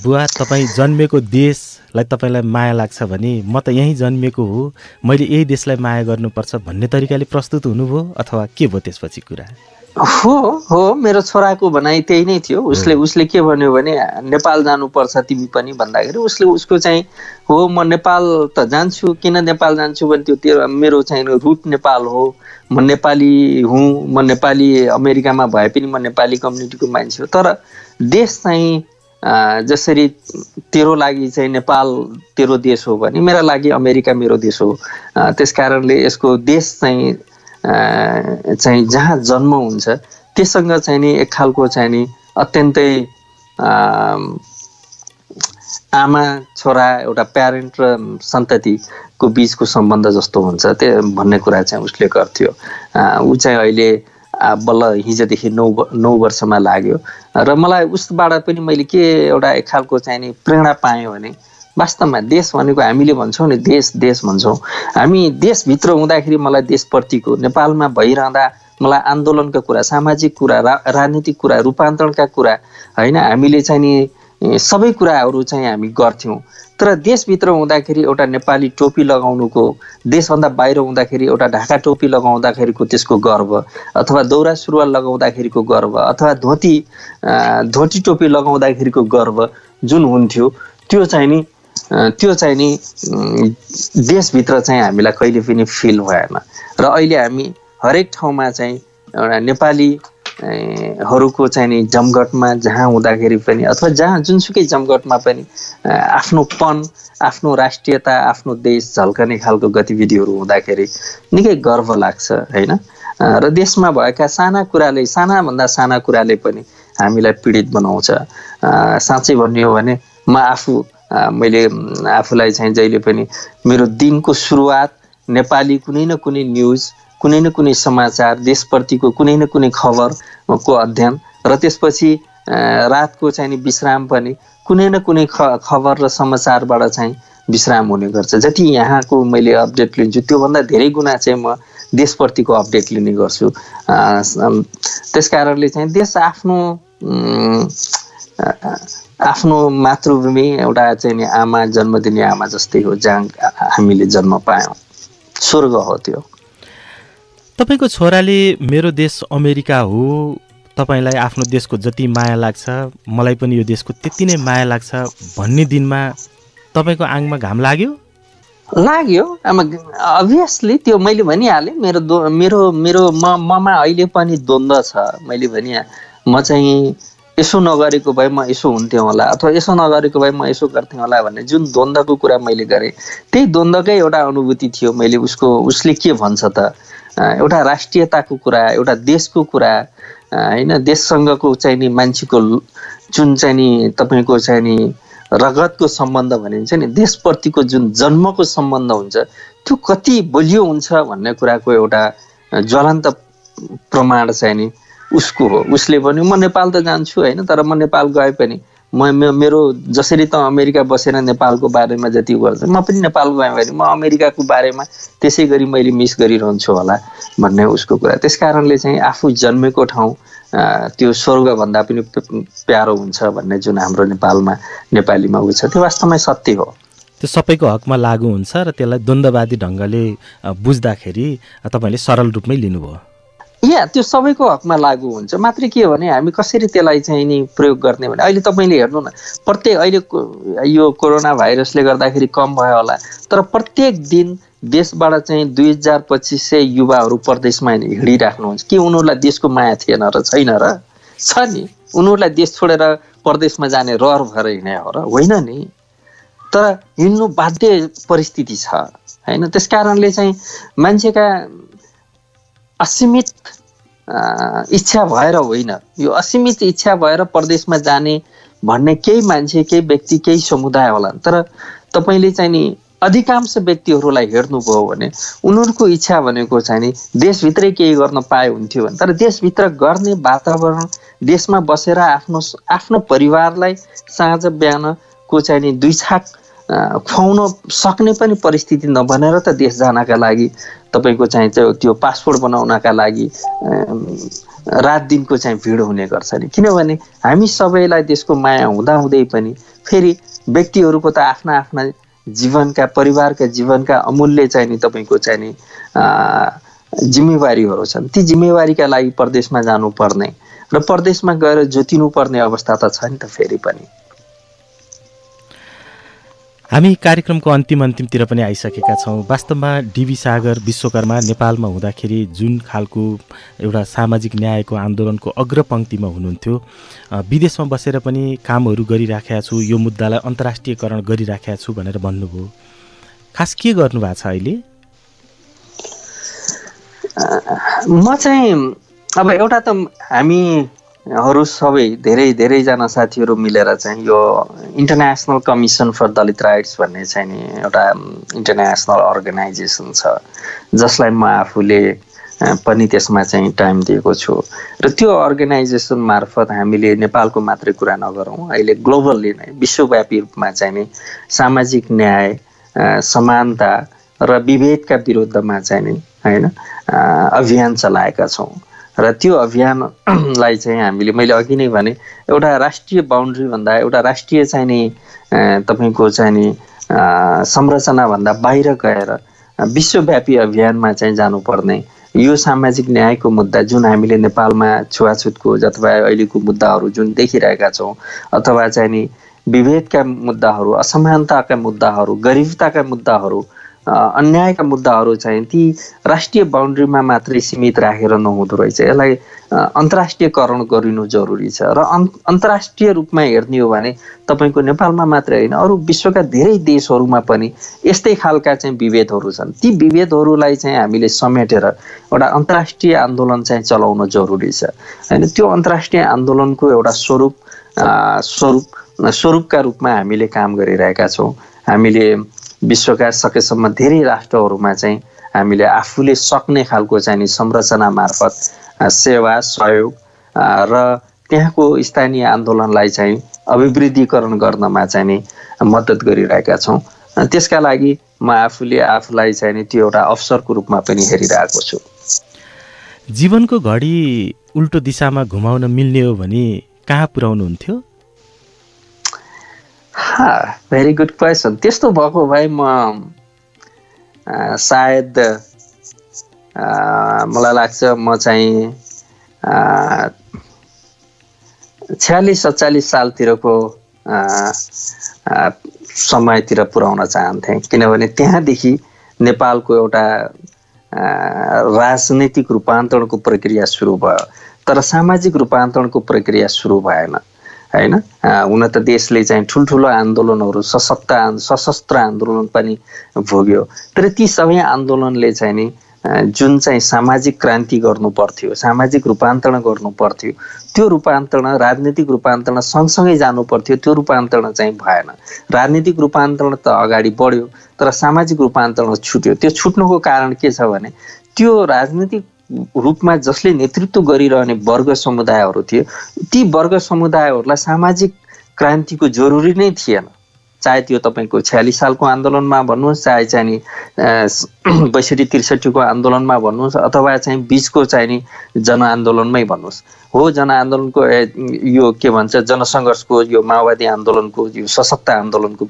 बुवा तपाईँ जन्मेको देशलाई तपाईँलाई माया लाग्छ भने म त यहीँ जन्मेको हो मैले यही देशलाई माया गर्नुपर्छ भन्ने तरिकाले प्रस्तुत हुनुभयो अथवा के भयो त्यसपछि कुरा हो हो मेरो छोराको भनाइ त्यही नै थियो उसले उसले के भन्यो भने नेपाल जानुपर्छ तिमी पनि भन्दाखेरि उसले उसको चाहिँ हो म नेपाल त जान्छु किन नेपाल जान्छु भने त्यो तेरो मेरो चाहिँ रुट नेपाल हो म नेपाली हुँ म नेपाली अमेरिकामा भए पनि म नेपाली कम्युनिटीको मान्छे हो तर देश चाहिँ जसरी तेरो लागि चाहिँ नेपाल तेरो देश हो भने मेरा लागि अमेरिका मेरो देश हो त्यस कारणले यसको देश चाहिँ चाहिँ जहाँ जन्म हुन्छ त्यससँग चाहिँ नि एक खालको चाहिँ नि अत्यन्तै आमा छोरा एउटा प्यारेन्ट र सन्ततिको बिचको सम्बन्ध जस्तो हुन्छ त्यो भन्ने कुरा चाहिँ उसले गर्थ्यो ऊ चाहिँ अहिले बल्ल हिजोदेखि नौ नौ वर्षमा लाग्यो र मलाई उसबाट पनि मैले के एउटा एक खालको चाहिँ नि प्रेरणा पाएँ भने वास्तवमा देश भनेको हामीले भन्छौँ नि देश देश भन्छौँ हामी देशभित्र हुँदाखेरि मलाई देशप्रतिको नेपालमा भइरहँदा मलाई आन्दोलनका कुरा सामाजिक कुरा रा राजनीतिक कुरा रूपान्तरणका कुरा होइन हामीले चाहिँ नि सबै कुराहरू चाहिँ हामी गर्थ्यौँ तर देशभित्र हुँदाखेरि एउटा नेपाली टोपी लगाउनुको देशभन्दा बाहिर हुँदाखेरि एउटा ढाका टोपी लगाउँदाखेरिको त्यसको गर्व अथवा दौरा सुरुवाल लगाउँदाखेरिको गर्व अथवा धोती धोती टोपी लगाउँदाखेरिको गर्व जुन हुन्थ्यो त्यो चाहिँ नि त्यो चाहिँ नि देशभित्र चाहिँ हामीलाई कहिले पनि फिल भएन र अहिले हामी हरेक ठाउँमा चाहिँ एउटा नेपाली चाहिँ नि जमघटमा जहाँ हुँदाखेरि पनि अथवा जहाँ जुनसुकै जमघटमा पनि आफ्नोपन आफ्नो राष्ट्रियता आफ्नो देश झल्कने खालको गतिविधिहरू हुँदाखेरि निकै गर्व लाग्छ होइन र देशमा भएका साना कुराले सानाभन्दा साना कुराले पनि हामीलाई पीडित बनाउँछ साँच्चै भन्ने हो भने म आफू मैले आफूलाई चाहिँ जहिले पनि मेरो दिनको सुरुवात नेपाली कुनै न कुनै न्युज कुनै न कुनै समाचार देशप्रतिको कुनै न कुनै खबरको अध्ययन र त्यसपछि रातको चाहिँ विश्राम पनि कुनै न कुनै ख खबर र समाचारबाट चाहिँ विश्राम हुने गर्छ जति यहाँको मैले अपडेट लिन्छु त्योभन्दा धेरै गुणा चाहिँ म देशप्रतिको अपडेट लिने गर्छु त्यस कारणले चाहिँ देश आफ्नो आफ्नो मातृभूमि एउटा चाहिँ नि आमा जन्म आमा जस्तै हो जहाँ हामीले जन्म पायौँ स्वर्ग हो त्यो तपाईँको छोराले मेरो देश अमेरिका हो तपाईँलाई आफ्नो देशको जति माया लाग्छ मलाई पनि यो देशको त्यति नै माया लाग्छ भन्ने दिनमा तपाईँको आङमा घाम लाग्यो लाग्यो आमा अभियसली त्यो मैले भनिहालेँ मेरो मेरो मेरो म ममा अहिले पनि द्वन्द्व छ मैले भनिहालेँ म चाहिँ यसो नगरेको भए म यसो हुन्थ्यो होला अथवा यसो नगरेको भए म यसो गर्थेँ होला भन्ने जुन द्वन्द्वको कुरा मैले गरेँ त्यही द्वन्द्वकै एउटा अनुभूति थियो मैले उसको उसले के भन्छ त एउटा राष्ट्रियताको कुरा एउटा देशको कुरा होइन देशसँगको चाहिँ नि मान्छेको जुन चाहिँ नि तपाईँको चाहिँ नि रगतको सम्बन्ध भनिन्छ नि देशप्रतिको जुन जन्मको सम्बन्ध हुन्छ त्यो कति बलियो हुन्छ भन्ने कुराको एउटा ज्वलन्त प्रमाण चाहिँ नि उसको हो उसले भन्यो म नेपाल त जान्छु होइन तर म नेपाल गए पनि म मेरो जसरी त अमेरिका बसेर नेपालको बारेमा जति गर्छ म पनि नेपाल गएँ भने म अमेरिकाको बारेमा त्यसै गरी मैले मिस गरिरहन्छु होला भन्ने उसको कुरा त्यस कारणले चाहिँ आफू जन्मेको ठाउँ त्यो स्वर्गभन्दा पनि प्यारो हुन्छ भन्ने जुन हाम्रो नेपालमा नेपालीमा उ छ त्यो वास्तवमै सत्य हो त्यो सबैको हकमा लागु हुन्छ र त्यसलाई द्वन्द्ववादी ढङ्गले बुझ्दाखेरि तपाईँले सरल रूपमै लिनुभयो या त्यो सबैको हकमा लागु हुन्छ मात्रै के हो भने हामी कसरी त्यसलाई चाहिँ नि प्रयोग गर्ने भने अहिले तपाईँले हेर्नु न प्रत्येक अहिले यो कोरोना भाइरसले गर्दाखेरि कम भयो होला तर प्रत्येक दिन देशबाट चाहिँ दुई हजार पच्चिस सय युवाहरू परदेशमा हिँडिराख्नुहुन्छ कि उनीहरूलाई देशको माया थिएन र छैन र छ नि उनीहरूलाई देश छोडेर परदेशमा जाने रहर भएर हिँडे हो र होइन नि तर हिँड्नु बाध्य परिस्थिति छ होइन त्यस कारणले चाहिँ मान्छेका असीमित इच्छा भएर होइन यो असीमित इच्छा भएर प्रदेशमा जाने भन्ने केही मान्छे केही व्यक्ति केही समुदाय होला तर तपाईँले चाहिँ नि अधिकांश व्यक्तिहरूलाई हेर्नुभयो भने उनीहरूको इच्छा भनेको चाहिँ नि देशभित्रै केही गर्न पाए हुन्थ्यो भने तर देशभित्र गर्ने वातावरण देशमा बसेर आफ्नो आफ्नो परिवारलाई साँझ बिहानको चाहिँ नि दुई छाक खुवाउन सक्ने पनि परिस्थिति नबनेर त देश जानका लागि तपाईँको चाहिँ त्यो पासपोर्ट बनाउनका लागि रात दिनको चाहिँ भिड हुने गर्छ नि किनभने हामी सबैलाई देशको माया हुँदाहुँदै पनि फेरि व्यक्तिहरूको त आफ्ना आफ्ना जीवनका परिवारका जीवनका अमूल्य चाहिँ नि तपाईँको चाहिँ नि जिम्मेवारीहरू छन् ती जिम्मेवारीका लागि प्रदेशमा जानुपर्ने र प्रदेशमा गएर जोतिनुपर्ने अवस्था त छ नि त फेरि पनि हामी कार्यक्रमको अन्तिम अन्तिमतिर पनि आइसकेका छौँ वास्तवमा डिबी सागर विश्वकर्मा नेपालमा हुँदाखेरि जुन खालको एउटा सामाजिक न्यायको आन्दोलनको अग्रपङ्क्तिमा हुनुहुन्थ्यो विदेशमा बसेर पनि कामहरू गरिराखेका छु यो मुद्दालाई अन्तर्राष्ट्रियकरण गरिराखेका छु भनेर भन्नुभयो खास के गर्नुभएको छ अहिले म चाहिँ अब एउटा त हामी हरू सबै धेरै धेरैजना साथीहरू मिलेर चाहिँ यो international commission for Dalit rights भन्ने चाहिँ नि एउटा इन्टरनेसनल अर्गनाइजेसन छ जसलाई म आफूले पनि त्यसमा चाहिँ टाइम दिएको छु र त्यो अर्गनाइजेसन मार्फत हामीले नेपालको मात्रै कुरा नगरौँ अहिले ग्लोबल्ली नै विश्वव्यापी रूपमा चाहिँ नि सामाजिक न्याय समानता र विभेदका विरुद्धमा चाहिँ नि होइन अभियान चलाएका छौँ र त्यो अभियानलाई चाहिँ हामीले मैले अघि नै भने एउटा राष्ट्रिय भन्दा एउटा राष्ट्रिय चाहिने तपाईँको चाहिने संरचनाभन्दा बाहिर गएर विश्वव्यापी अभियानमा चाहिँ जानुपर्ने यो सामाजिक न्यायको मुद्दा जुन हामीले नेपालमा छुवाछुतको अथवा अहिलेको मुद्दाहरू जुन देखिरहेका छौँ अथवा चाहिँ नि विभेदका मुद्दाहरू असमानताका मुद्दाहरू गरिबताका मुद्दाहरू अन्यायका मुद्दाहरू चाहिँ ती राष्ट्रिय बााउन्ड्रीमा मात्रै सीमित राखेर नहुँदो रहेछ यसलाई अन्तर्राष्ट्रियकरण गरिनु जरुरी छ र अन्तर्राष्ट्रिय रूपमा हेर्ने हो भने तपाईँको नेपालमा मात्रै होइन अरू विश्वका धेरै देशहरूमा पनि यस्तै खालका चाहिँ विभेदहरू छन् ती विभेदहरूलाई चाहिँ हामीले समेटेर एउटा अन्तर्राष्ट्रिय आन्दोलन चाहिँ चलाउन जरुरी छ होइन त्यो अन्तर्राष्ट्रिय आन्दोलनको एउटा स्वरूप स्वरूप स्वरूपका रूपमा हामीले काम गरिरहेका छौँ हामीले विश्वका सकेसम्म धेरै राष्ट्रहरूमा चाहिँ हामीले आफूले सक्ने खालको चाहिँ संरचना मार्फत सेवा सहयोग र त्यहाँको स्थानीय आन्दोलनलाई चाहिँ अभिवृद्धिकरण गर्नमा चाहिँ नि मद्दत गरिरहेका छौँ त्यसका लागि म आफूले आफूलाई चाहिँ नि त्यो एउटा अवसरको रूपमा पनि हेरिरहेको छु जीवनको घडी उल्टो दिशामा घुमाउन मिल्ने हो भने कहाँ पुर्याउनुहुन्थ्यो भेरी गुड क्वेसन त्यस्तो भएको भए म सायद मलाई लाग्छ म चाहिँ छ्यालिस सत्तालिस सालतिरको समयतिर पुर्याउन चाहन्थेँ किनभने त्यहाँदेखि नेपालको एउटा राजनैतिक रूपान्तरणको प्रक्रिया सुरु भयो तर सामाजिक रूपान्तरणको प्रक्रिया सुरु भएन होइन हुन त देशले चाहिँ ठुल्ठुलो आन्दोलनहरू सशक्त सशस्त्र आन्दोलन पनि भोग्यो तर ती सबै आन्दोलनले चाहिँ नि जुन चाहिँ सामाजिक क्रान्ति गर्नु पर्थ्यो सामाजिक रूपान्तरण गर्नु पर्थ्यो त्यो रूपान्तरण राजनीतिक रूपान्तरण सँगसँगै जानु पर्थ्यो त्यो रूपान्तरण चाहिँ भएन राजनीतिक रूपान्तरण त अगाडि बढ्यो तर सामाजिक रूपान्तरण छुट्यो त्यो छुट्नुको कारण के छ भने त्यो राजनीतिक रूपमा जसले नेतृत्व गरिरहने वर्ग समुदायहरू थियो ती वर्ग समुदायहरूलाई सामाजिक क्रान्तिको जरुरी नै थिएन चाहे त्यो तपाईँको छ्यालिस सालको आन्दोलनमा भन्नुहोस् चाहे चाहिँ नि बैसठी त्रिसठीको आन्दोलनमा भन्नुहोस् अथवा चाहिँ बिचको चाहिँ नि जनआन्दोलनमै भन्नुहोस् हो जनआन्दोलनको यो के भन्छ जनसङ्घर्षको यो माओवादी आन्दोलनको यो सशक्त आन्दोलनको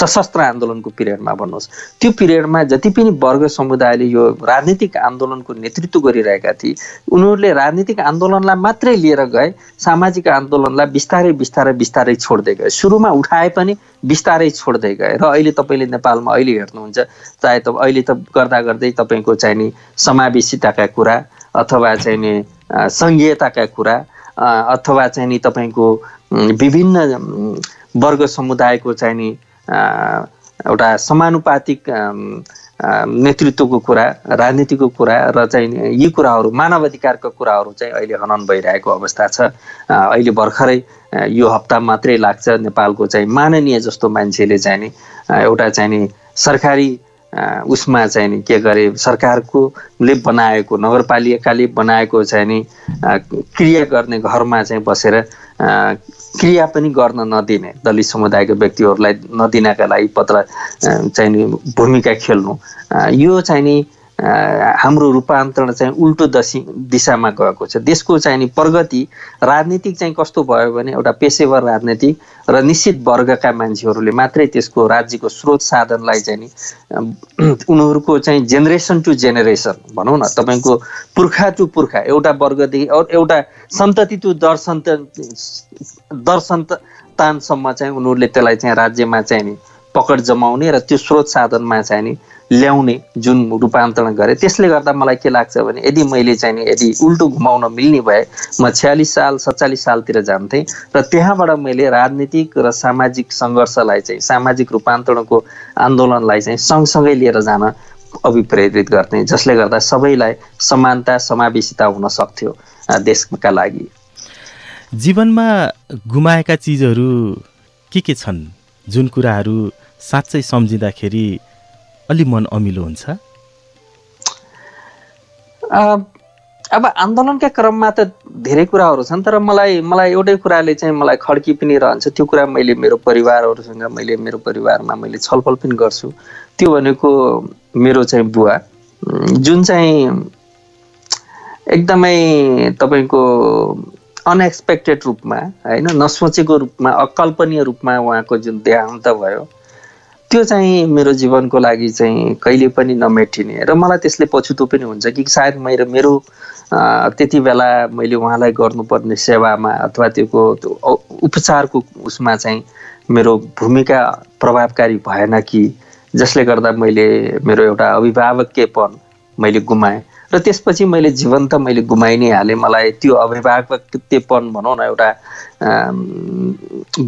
सशस्त्र आन्दोलनको पिरियडमा भन्नुहोस् त्यो पिरियडमा जति पनि वर्ग समुदायले यो राजनीतिक आन्दोलनको नेतृत्व गरिरहेका थिए उनीहरूले राजनीतिक आन्दोलनलाई मात्रै लिएर गए सामाजिक आन्दोलनलाई बिस्तारै बिस्तारै बिस्तारै छोड्दै गए सुरुमा उठाए पनि बिस्तारै छोड्दै गए र अहिले तपाईँले नेपालमा अहिले हेर्नुहुन्छ चाहे त अहिले त गर्दा गर्दै तपाईँको चाहिँ नि समावेशिताका कुरा अथवा चाहिँ नि सङ्घीयताका कुरा अथवा चाहिँ नि तपाईँको विभिन्न वर्ग समुदायको चाहिँ नि एउटा समानुपातिक नेतृत्वको कुरा राजनीतिको कुरा र चाहिँ यी कुराहरू अधिकारको कुराहरू चाहिँ अहिले हनन भइरहेको अवस्था छ अहिले भर्खरै यो हप्ता मात्रै लाग्छ नेपालको चाहिँ माननीय जस्तो मान्छेले चाहिँ नि एउटा चाहिँ नि सरकारी उसमा चाहिँ नि के गरे सरकारकोले बनाएको नगरपालिकाले बनाएको चाहिँ नि क्रिया गर्ने घरमा चाहिँ बसेर क्रिया पनि गर्न नदिने दलित समुदायको व्यक्तिहरूलाई नदिनका लागि पत्र चाहिने भूमिका खेल्नु यो चाहिँ नि हाम्रो रूपान्तरण चाहिँ उल्टो दशी दिशामा गएको छ देशको चाहिँ नि प्रगति राजनीतिक चाहिँ कस्तो भयो भने एउटा पेसेवर राजनीतिक र निश्चित वर्गका मान्छेहरूले मात्रै त्यसको राज्यको स्रोत साधनलाई चाहिँ नि उनीहरूको चाहिँ जेनेरेसन टु जेनेरेसन भनौँ न तपाईँको पुर्खा टु पुर्खा एउटा वर्गदेखि एउटा सन्तति टु दर्शन सन्त चाहिँ उनीहरूले त्यसलाई चाहिँ राज्यमा चाहिँ नि पकड जमाउने र त्यो स्रोत साधनमा चाहिँ नि ल्याउने जुन रूपान्तरण गरेँ त्यसले गर्दा मलाई के लाग्छ भने यदि मैले चाहिँ यदि उल्टो घुमाउन मिल्ने भए म छ्यालिस साल सत्तालिस सालतिर जान्थेँ र त्यहाँबाट मैले राजनीतिक र सामाजिक सङ्घर्षलाई चाहिँ सामाजिक रूपान्तरणको आन्दोलनलाई चाहिँ सँगसँगै लिएर जान अभिप्रेरित गर्ने जसले गर्दा सबैलाई समानता समावेशिता हुन सक्थ्यो देशका लागि जीवनमा गुमाएका चिजहरू के के छन् जुन कुराहरू साँच्चै सम्झिँदाखेरि अलि मन अमिलो हुन्छ अब आन्दोलनका क्रममा त धेरै कुराहरू छन् तर मलाई मलाई एउटै कुराले चाहिँ मलाई खड्की पनि रहन्छ त्यो कुरा मैले मेरो परिवारहरूसँग मैले मेरो परिवारमा मैले छलफल पनि गर्छु त्यो भनेको मेरो चाहिँ बुवा जुन चाहिँ एकदमै तपाईँको अनएक्सपेक्टेड रूपमा होइन नसोचेको रूपमा अकल्पनीय रूपमा उहाँको जुन देहान्त भयो त्यो चाहिँ मेरो जीवनको लागि चाहिँ कहिले पनि नमेटिने र मलाई त्यसले पछुतो पनि हुन्छ कि सायद मेरो मेरो त्यति बेला मैले उहाँलाई गर्नुपर्ने सेवामा अथवा त्योको त्यो उपचारको उसमा चाहिँ मेरो भूमिका प्रभावकारी भएन कि जसले गर्दा मैले मेरो एउटा अभिभावकीयपन मैले गुमाएँ र त्यसपछि मैले जीवन त मैले गुमाइ नै हालेँ मलाई त्यो अभिभावकत्यपन भनौँ न एउटा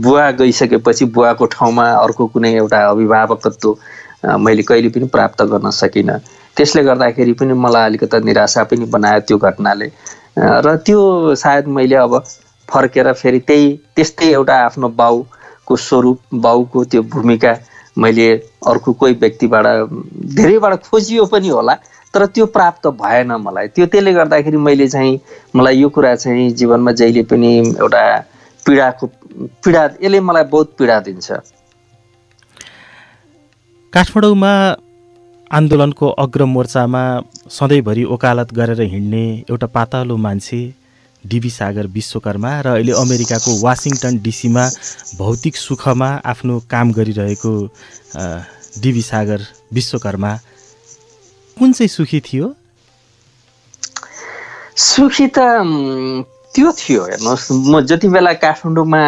बुवा गइसकेपछि बुवाको ठाउँमा अर्को कुनै एउटा अभिभावकत्व मैले कहिले पनि प्राप्त गर्न सकिनँ त्यसले गर्दाखेरि पनि मलाई अलिकति निराशा पनि बनायो त्यो घटनाले र त्यो सायद मैले अब फर्केर फेरि त्यही त्यस्तै एउटा आफ्नो बाउको स्वरूप बाउको त्यो भूमिका मैले अर्को कोही व्यक्तिबाट धेरैबाट खोजियो पनि होला तर त्यो प्राप्त भएन मलाई त्यो त्यसले गर्दाखेरि मैले चाहिँ मलाई यो कुरा चाहिँ जीवनमा जहिले पनि एउटा पीडाको पीडा यसले मलाई बहुत पीडा दिन्छ काठमाडौँमा आन्दोलनको अग्र मोर्चामा सधैँभरि ओकालत गरेर हिँड्ने एउटा पातालो मान्छे डिबी सागर विश्वकर्मा र अहिले अमेरिकाको वासिङटन डिसीमा भौतिक सुखमा आफ्नो काम गरिरहेको डिबी सागर विश्वकर्मा कुन चाहिँ सुखी थियो सुखी त त्यो थियो हेर्नुहोस् म जति बेला काठमाडौँमा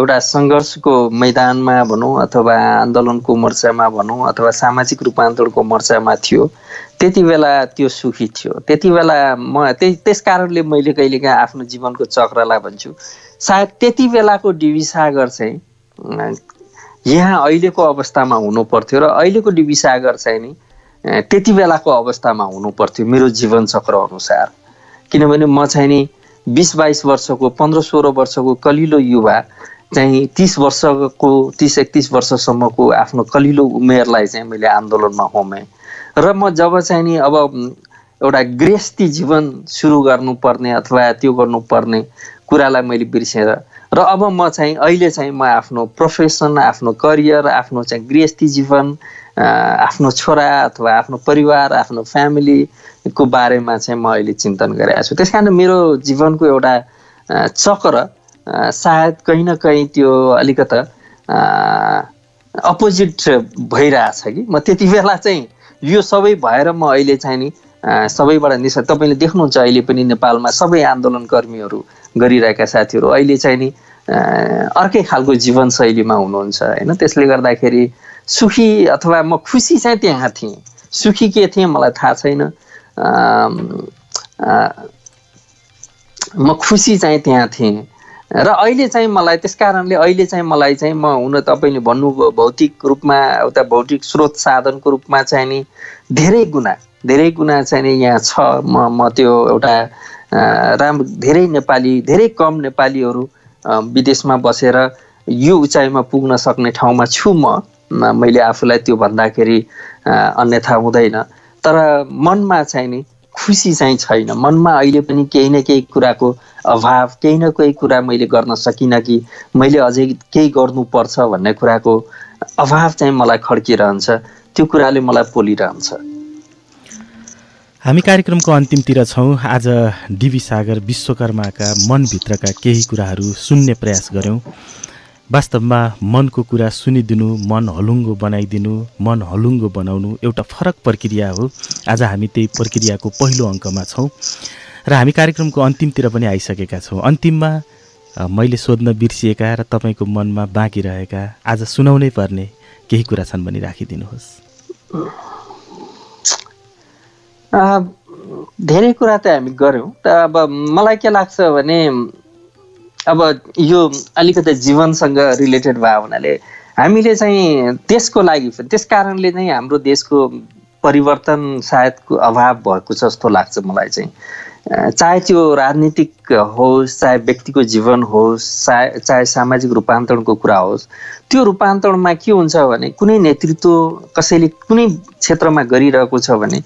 एउटा सङ्घर्षको मैदानमा भनौँ अथवा आन्दोलनको मोर्चामा भनौँ अथवा सामाजिक रूपान्तरणको मोर्चामा थियो त्यति बेला त्यो सुखी थियो त्यति बेला म त्यही त्यस कारणले मैले कहिलेकाहीँ आफ्नो जीवनको चक्रलाई भन्छु सायद त्यति बेलाको डिबिसागर चाहिँ यहाँ अहिलेको अवस्थामा हुनु र अहिलेको डिबिसागर चाहिँ नि त्यति बेलाको अवस्थामा हुनुपर्थ्यो मेरो जीवनचक्र अनुसार किनभने म चाहिँ नि बिस बाइस वर्षको पन्ध्र सोह्र वर्षको कलिलो युवा चाहिँ तिस वर्षको तिस एकतिस वर्षसम्मको आफ्नो कलिलो उमेरलाई चाहिँ मैले आन्दोलनमा होमेँ र म जब चाहिँ नि अब एउटा गृहस्थी जीवन सुरु गर्नुपर्ने अथवा त्यो गर्नुपर्ने कुरालाई मैले बिर्सेर र अब म चाहिँ अहिले चाहिँ म आफ्नो प्रोफेसन आफ्नो करियर आफ्नो चाहिँ गृहस्थी जीवन आफ्नो छोरा अथवा आफ्नो परिवार आफ्नो फ्यामिलीको बारेमा चाहिँ म अहिले चिन्तन गरेको छु त्यस कारण मेरो जीवनको एउटा चक्र सायद कहीँ न कहीँ त्यो अलिकता अपोजिट भइरहेछ कि म त्यति बेला चाहिँ यो सबै भएर म अहिले चाहिँ नि सबैबाट निस तपाईँले देख्नुहुन्छ अहिले पनि नेपालमा सबै आन्दोलनकर्मीहरू गरिरहेका साथीहरू अहिले चाहिँ नि अर्कै खालको जीवनशैलीमा हुनुहुन्छ होइन त्यसले गर्दाखेरि सुखी अथवा म खुसी चाहिँ त्यहाँ थिएँ सुखी के थिएँ मलाई थाहा छैन म खुसी चाहिँ त्यहाँ थिएँ र अहिले चाहिँ मलाई त्यस कारणले अहिले चाहिँ मलाई चाहिँ म हुन तपाईँले भन्नुभयो भौतिक रूपमा एउटा भौतिक स्रोत साधनको रूपमा चाहिँ नि धेरै गुना धेरै गुना चाहिँ नि यहाँ छ म म त्यो एउटा राम धेरै नेपाली धेरै कम नेपालीहरू विदेशमा बसेर यो उचाइमा पुग्न सक्ने ठाउँमा छु म मैले आफूलाई त्यो भन्दाखेरि अन्यथा हुँदैन तर मनमा चाहिँ नि खुसी चाहिँ छैन मनमा अहिले पनि केही न केही कुराको अभाव केही न केही कुरा मैले गर्न सकिनँ कि मैले अझै केही गर्नुपर्छ भन्ने कुराको अभाव चाहिँ मलाई खड्किरहन्छ त्यो कुराले मलाई पोलिरहन्छ हामी कार्यक्रमको अन्तिमतिर छौँ आज डिबी सागर विश्वकर्माका मनभित्रका केही कुराहरू सुन्ने प्रयास गऱ्यौँ वास्तवमा मनको कुरा सुनिदिनु मन हलुङ्गो बनाइदिनु मन हलुङ्गो बनाउनु एउटा फरक प्रक्रिया हो आज हामी त्यही प्रक्रियाको पहिलो अङ्कमा छौँ र हामी कार्यक्रमको अन्तिमतिर पनि आइसकेका छौँ अन्तिममा मैले सोध्न बिर्सिएका र तपाईँको मनमा बाँकी रहेका आज सुनाउनै पर्ने केही कुरा छन् भने राखिदिनुहोस् धेरै कुरा त हामी गऱ्यौँ त अब मलाई के लाग्छ भने अब यो अलिकति जीवनसँग रिलेटेड भयो हुनाले हामीले चाहिँ त्यसको लागि त्यस कारणले चाहिँ हाम्रो देशको परिवर्तन सायदको अभाव भएको छ जस्तो लाग्छ मलाई चाहिँ चाहे त्यो राजनीतिक होस् चाहे व्यक्तिको जीवन होस् चाहे चाहे सामाजिक रूपान्तरणको कुरा होस् त्यो रूपान्तरणमा के हुन्छ भने कुनै नेतृत्व कसैले कुनै क्षेत्रमा गरिरहेको छ भने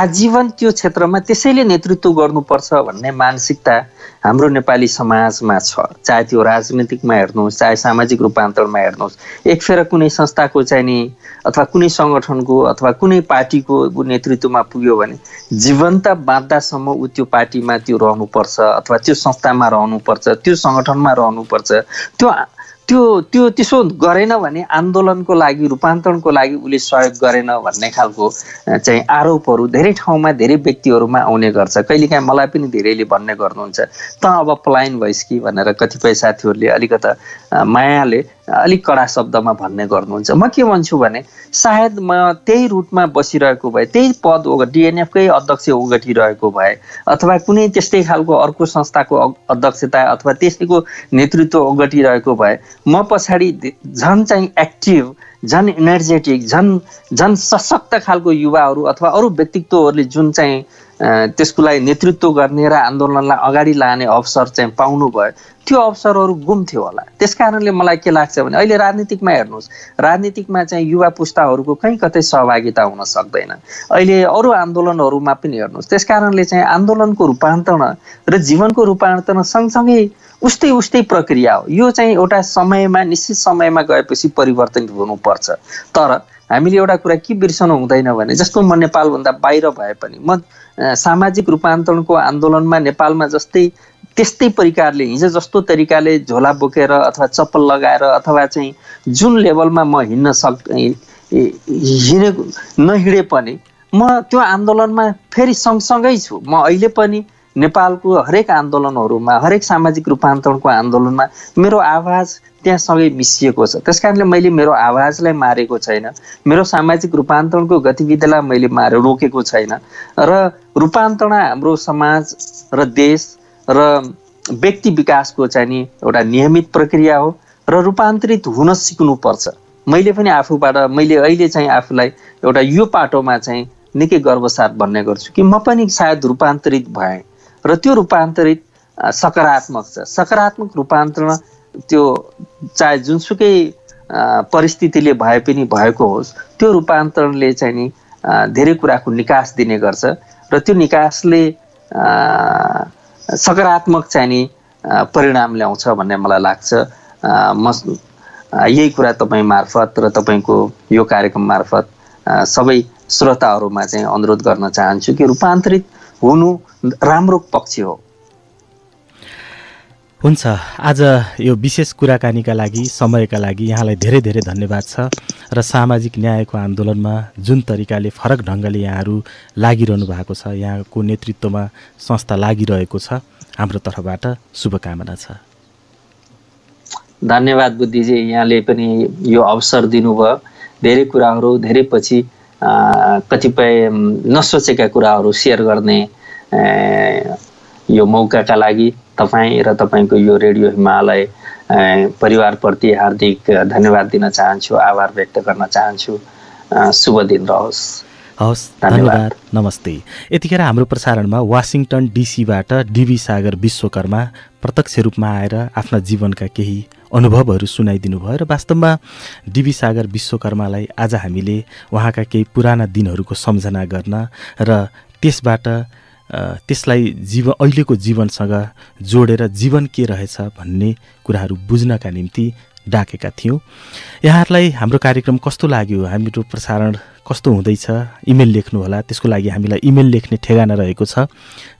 आजीवन त्यो क्षेत्रमा त्यसैले नेतृत्व गर्नुपर्छ भन्ने मानसिकता हाम्रो नेपाली समाजमा छ चाहे त्यो राजनीतिकमा हेर्नुहोस् चाहे सामाजिक रूपान्तरणमा हेर्नुहोस् एक फेर कुनै संस्थाको चाहिँ नि अथवा कुनै सङ्गठनको अथवा कुनै पार्टीको नेतृत्वमा पुग्यो भने जीवन्त बाँध्दासम्म ऊ त्यो पार्टीमा त्यो रहनुपर्छ अथवा त्यो संस्थामा रहनुपर्छ त्यो सङ्गठनमा रहनुपर्छ त्यो त्यो त्यो त्यसो गरेन भने आन्दोलनको लागि रूपान्तरणको लागि उसले सहयोग गरेन भन्ने खालको चाहिँ आरोपहरू धेरै ठाउँमा धेरै व्यक्तिहरूमा आउने गर्छ कहिलेकाहीँ मलाई पनि धेरैले भन्ने गर्नुहुन्छ त अब पलायन भइस् कि भनेर कतिपय साथीहरूले अलिकता मायाले अलिक कडा शब्दमा भन्ने गर्नुहुन्छ म के भन्छु भने सायद म त्यही रुटमा बसिरहेको भए त्यही पद ओग डिएनएफकै अध्यक्ष ओगटिरहेको भए अथवा कुनै त्यस्तै खालको अर्को संस्थाको अध्यक्षता अथवा त्यसैको नेतृत्व ओगटिरहेको भए म पछाडि झन् चाहिँ एक्टिभ झन् इनर्जेटिक झन् झन् सशक्त खालको युवाहरू अथवा अरू व्यक्तित्वहरूले जुन चाहिँ त्यसको लागि नेतृत्व गर्ने र आन्दोलनलाई अगाडि लाने अवसर चाहिँ पाउनुभयो त्यो अवसरहरू गुम थियो होला त्यस कारणले मलाई के लाग्छ भने अहिले राजनीतिकमा हेर्नुहोस् राजनीतिकमा चाहिँ युवा पुस्ताहरूको कहीँ कतै सहभागिता हुन सक्दैन अहिले अरू आन्दोलनहरूमा पनि हेर्नुहोस् त्यस कारणले चाहिँ आन्दोलनको रूपान्तरण र जीवनको रूपान्तरण सँगसँगै उस्तै उस्तै प्रक्रिया हो यो चाहिँ एउटा समयमा निश्चित समयमा गएपछि परिवर्तन हुनुपर्छ तर हामीले एउटा कुरा के बिर्सनु हुँदैन भने जस्तो म नेपालभन्दा बाहिर भए पनि म सामाजिक रूपान्तरणको आन्दोलनमा नेपालमा जस्तै त्यस्तै प्रकारले हिजो जस्तो तरिकाले झोला बोकेर अथवा चप्पल लगाएर अथवा चाहिँ जुन लेभलमा म हिँड्न सक् हिँडे नहिँडे पनि म त्यो आन्दोलनमा फेरि सँगसँगै छु म अहिले पनि नेपालको हरेक आन्दोलनहरूमा हरेक सामाजिक रूपान्तरणको आन्दोलनमा मेरो आवाज त्यहाँ सँगै मिसिएको छ त्यस कारणले मैले मेरो आवाजलाई मारेको छैन मेरो सामाजिक रूपान्तरणको गतिविधिलाई मैले मारे रोकेको छैन र रूपान्तरण हाम्रो समाज र देश र व्यक्ति विकासको चाहिँ नि एउटा नियमित प्रक्रिया हो र रूपान्तरित हुन सिक्नुपर्छ मैले पनि आफूबाट मैले अहिले चाहिँ आफूलाई एउटा यो पाटोमा चाहिँ निकै गर्वसाथ भन्ने गर्छु कि म पनि सायद रूपान्तरित भएँ र त्यो रूपान्तरित सकारात्मक छ सकारात्मक रूपान्तरण त्यो चाहे जुनसुकै परिस्थितिले भए पनि भएको होस् त्यो रूपान्तरणले चाहिँ नि धेरै कुराको निकास दिने गर्छ र त्यो निकासले सकारात्मक चाहिँ नि परिणाम ल्याउँछ भन्ने मलाई लाग्छ म यही कुरा तपाईँ मार्फत र तपाईँको यो कार्यक्रम मार्फत सबै श्रोताहरूमा चाहिँ अनुरोध गर्न चाहन्छु कि रूपान्तरित हुनु राम्रो पक्ष हो हुन्छ आज यो विशेष कुराकानीका लागि समयका लागि यहाँलाई धेरै धेरै धन्यवाद छ र सामाजिक न्यायको आन्दोलनमा जुन तरिकाले फरक ढङ्गले यहाँहरू लागिरहनु भएको छ यहाँको नेतृत्वमा संस्था लागिरहेको छ हाम्रो तर्फबाट शुभकामना छ धन्यवाद बुद्धिजी यहाँले पनि यो अवसर दिनुभयो धेरै कुराहरू धेरै पछि कतिपय नसोचेका कुराहरू सेयर गर्ने यो मौकाका लागि तपाईँ र तपाईँको यो रेडियो हिमालय परिवारप्रति हार्दिक धन्यवाद दिन चाहन्छु आभार व्यक्त गर्न चाहन्छु शुभ दिन रहोस् हवस् धन्यवाद नमस्ते यतिखेर हाम्रो प्रसारणमा वासिङटन डिसीबाट डिबी सागर विश्वकर्मा प्रत्यक्ष रूपमा आएर आफ्ना जीवनका केही अनुभवहरू सुनाइदिनु भयो र वास्तवमा डिबी सागर विश्वकर्मालाई आज हामीले उहाँका केही पुराना दिनहरूको सम्झना गर्न र त्यसबाट त्यसलाई जीव अहिलेको जीवनसँग जोडेर जीवन के रहेछ भन्ने कुराहरू बुझ्नका निम्ति डाकेका थियौँ यहाँहरूलाई हाम्रो कार्यक्रम कस्तो लाग्यो हाम्रो प्रसारण कस्तो हुँदैछ इमेल लेख्नु होला त्यसको लागि हामीलाई इमेल लेख्ने ठेगाना रहेको छ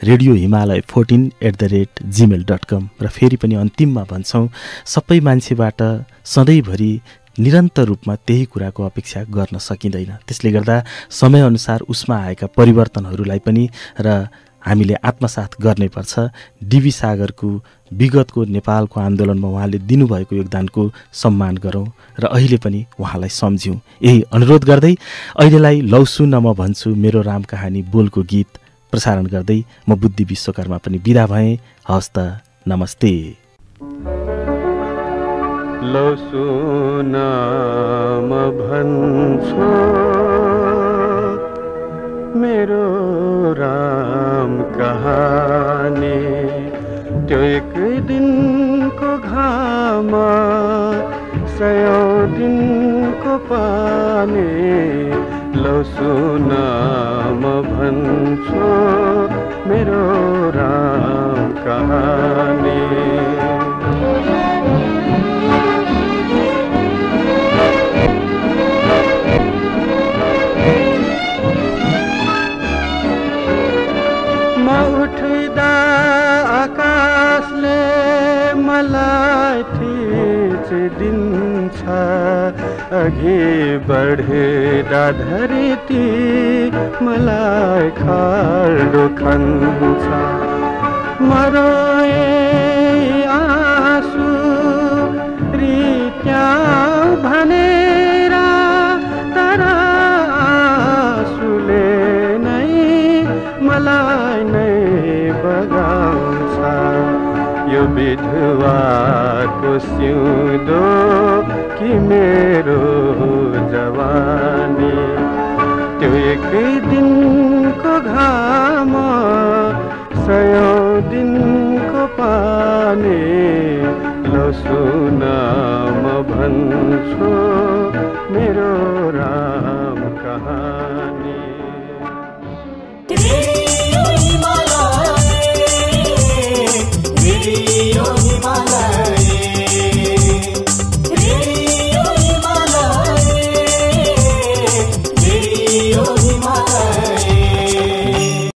radio Himalaya fourteen at the rate gmail dot com र फेरि पनि अन्तिममा भन्छौँ सबै मान्छेबाट सधैँभरि निरन्तर रूपमा त्यही कुराको अपेक्षा गर्न सकिँदैन त्यसले गर्दा समयअनुसार उसमा आएका परिवर्तनहरूलाई पनि र हामीले आत्मसाथ गर्नैपर्छ डिबी सागरको विगतको नेपालको आन्दोलनमा उहाँले दिनुभएको योगदानको सम्मान गरौँ र अहिले पनि उहाँलाई सम्झ्यौँ यही अनुरोध गर्दै अहिलेलाई लौ न म भन्छु मेरो राम कहानी बोलको गीत प्रसारण गर्दै म बुद्धि विश्वकर्मा पनि बिदा भएँ हवस् त नमस्ते लौसु न म भन्छु मेरो राम कहानी त्यो एक दिनको घाम सयौँ दिनको पानी ल सुन म भन्छु मेरो राम कहानी मलाई दिन दिन्छ अघि बढेदा धरती मलाई खाल्डो खन्छ मरोए जवाको सिउँदो कि मेरो जवानी त्यो एकै दिनको घाम सयौँ दिनको पानी लसुन म भन्छु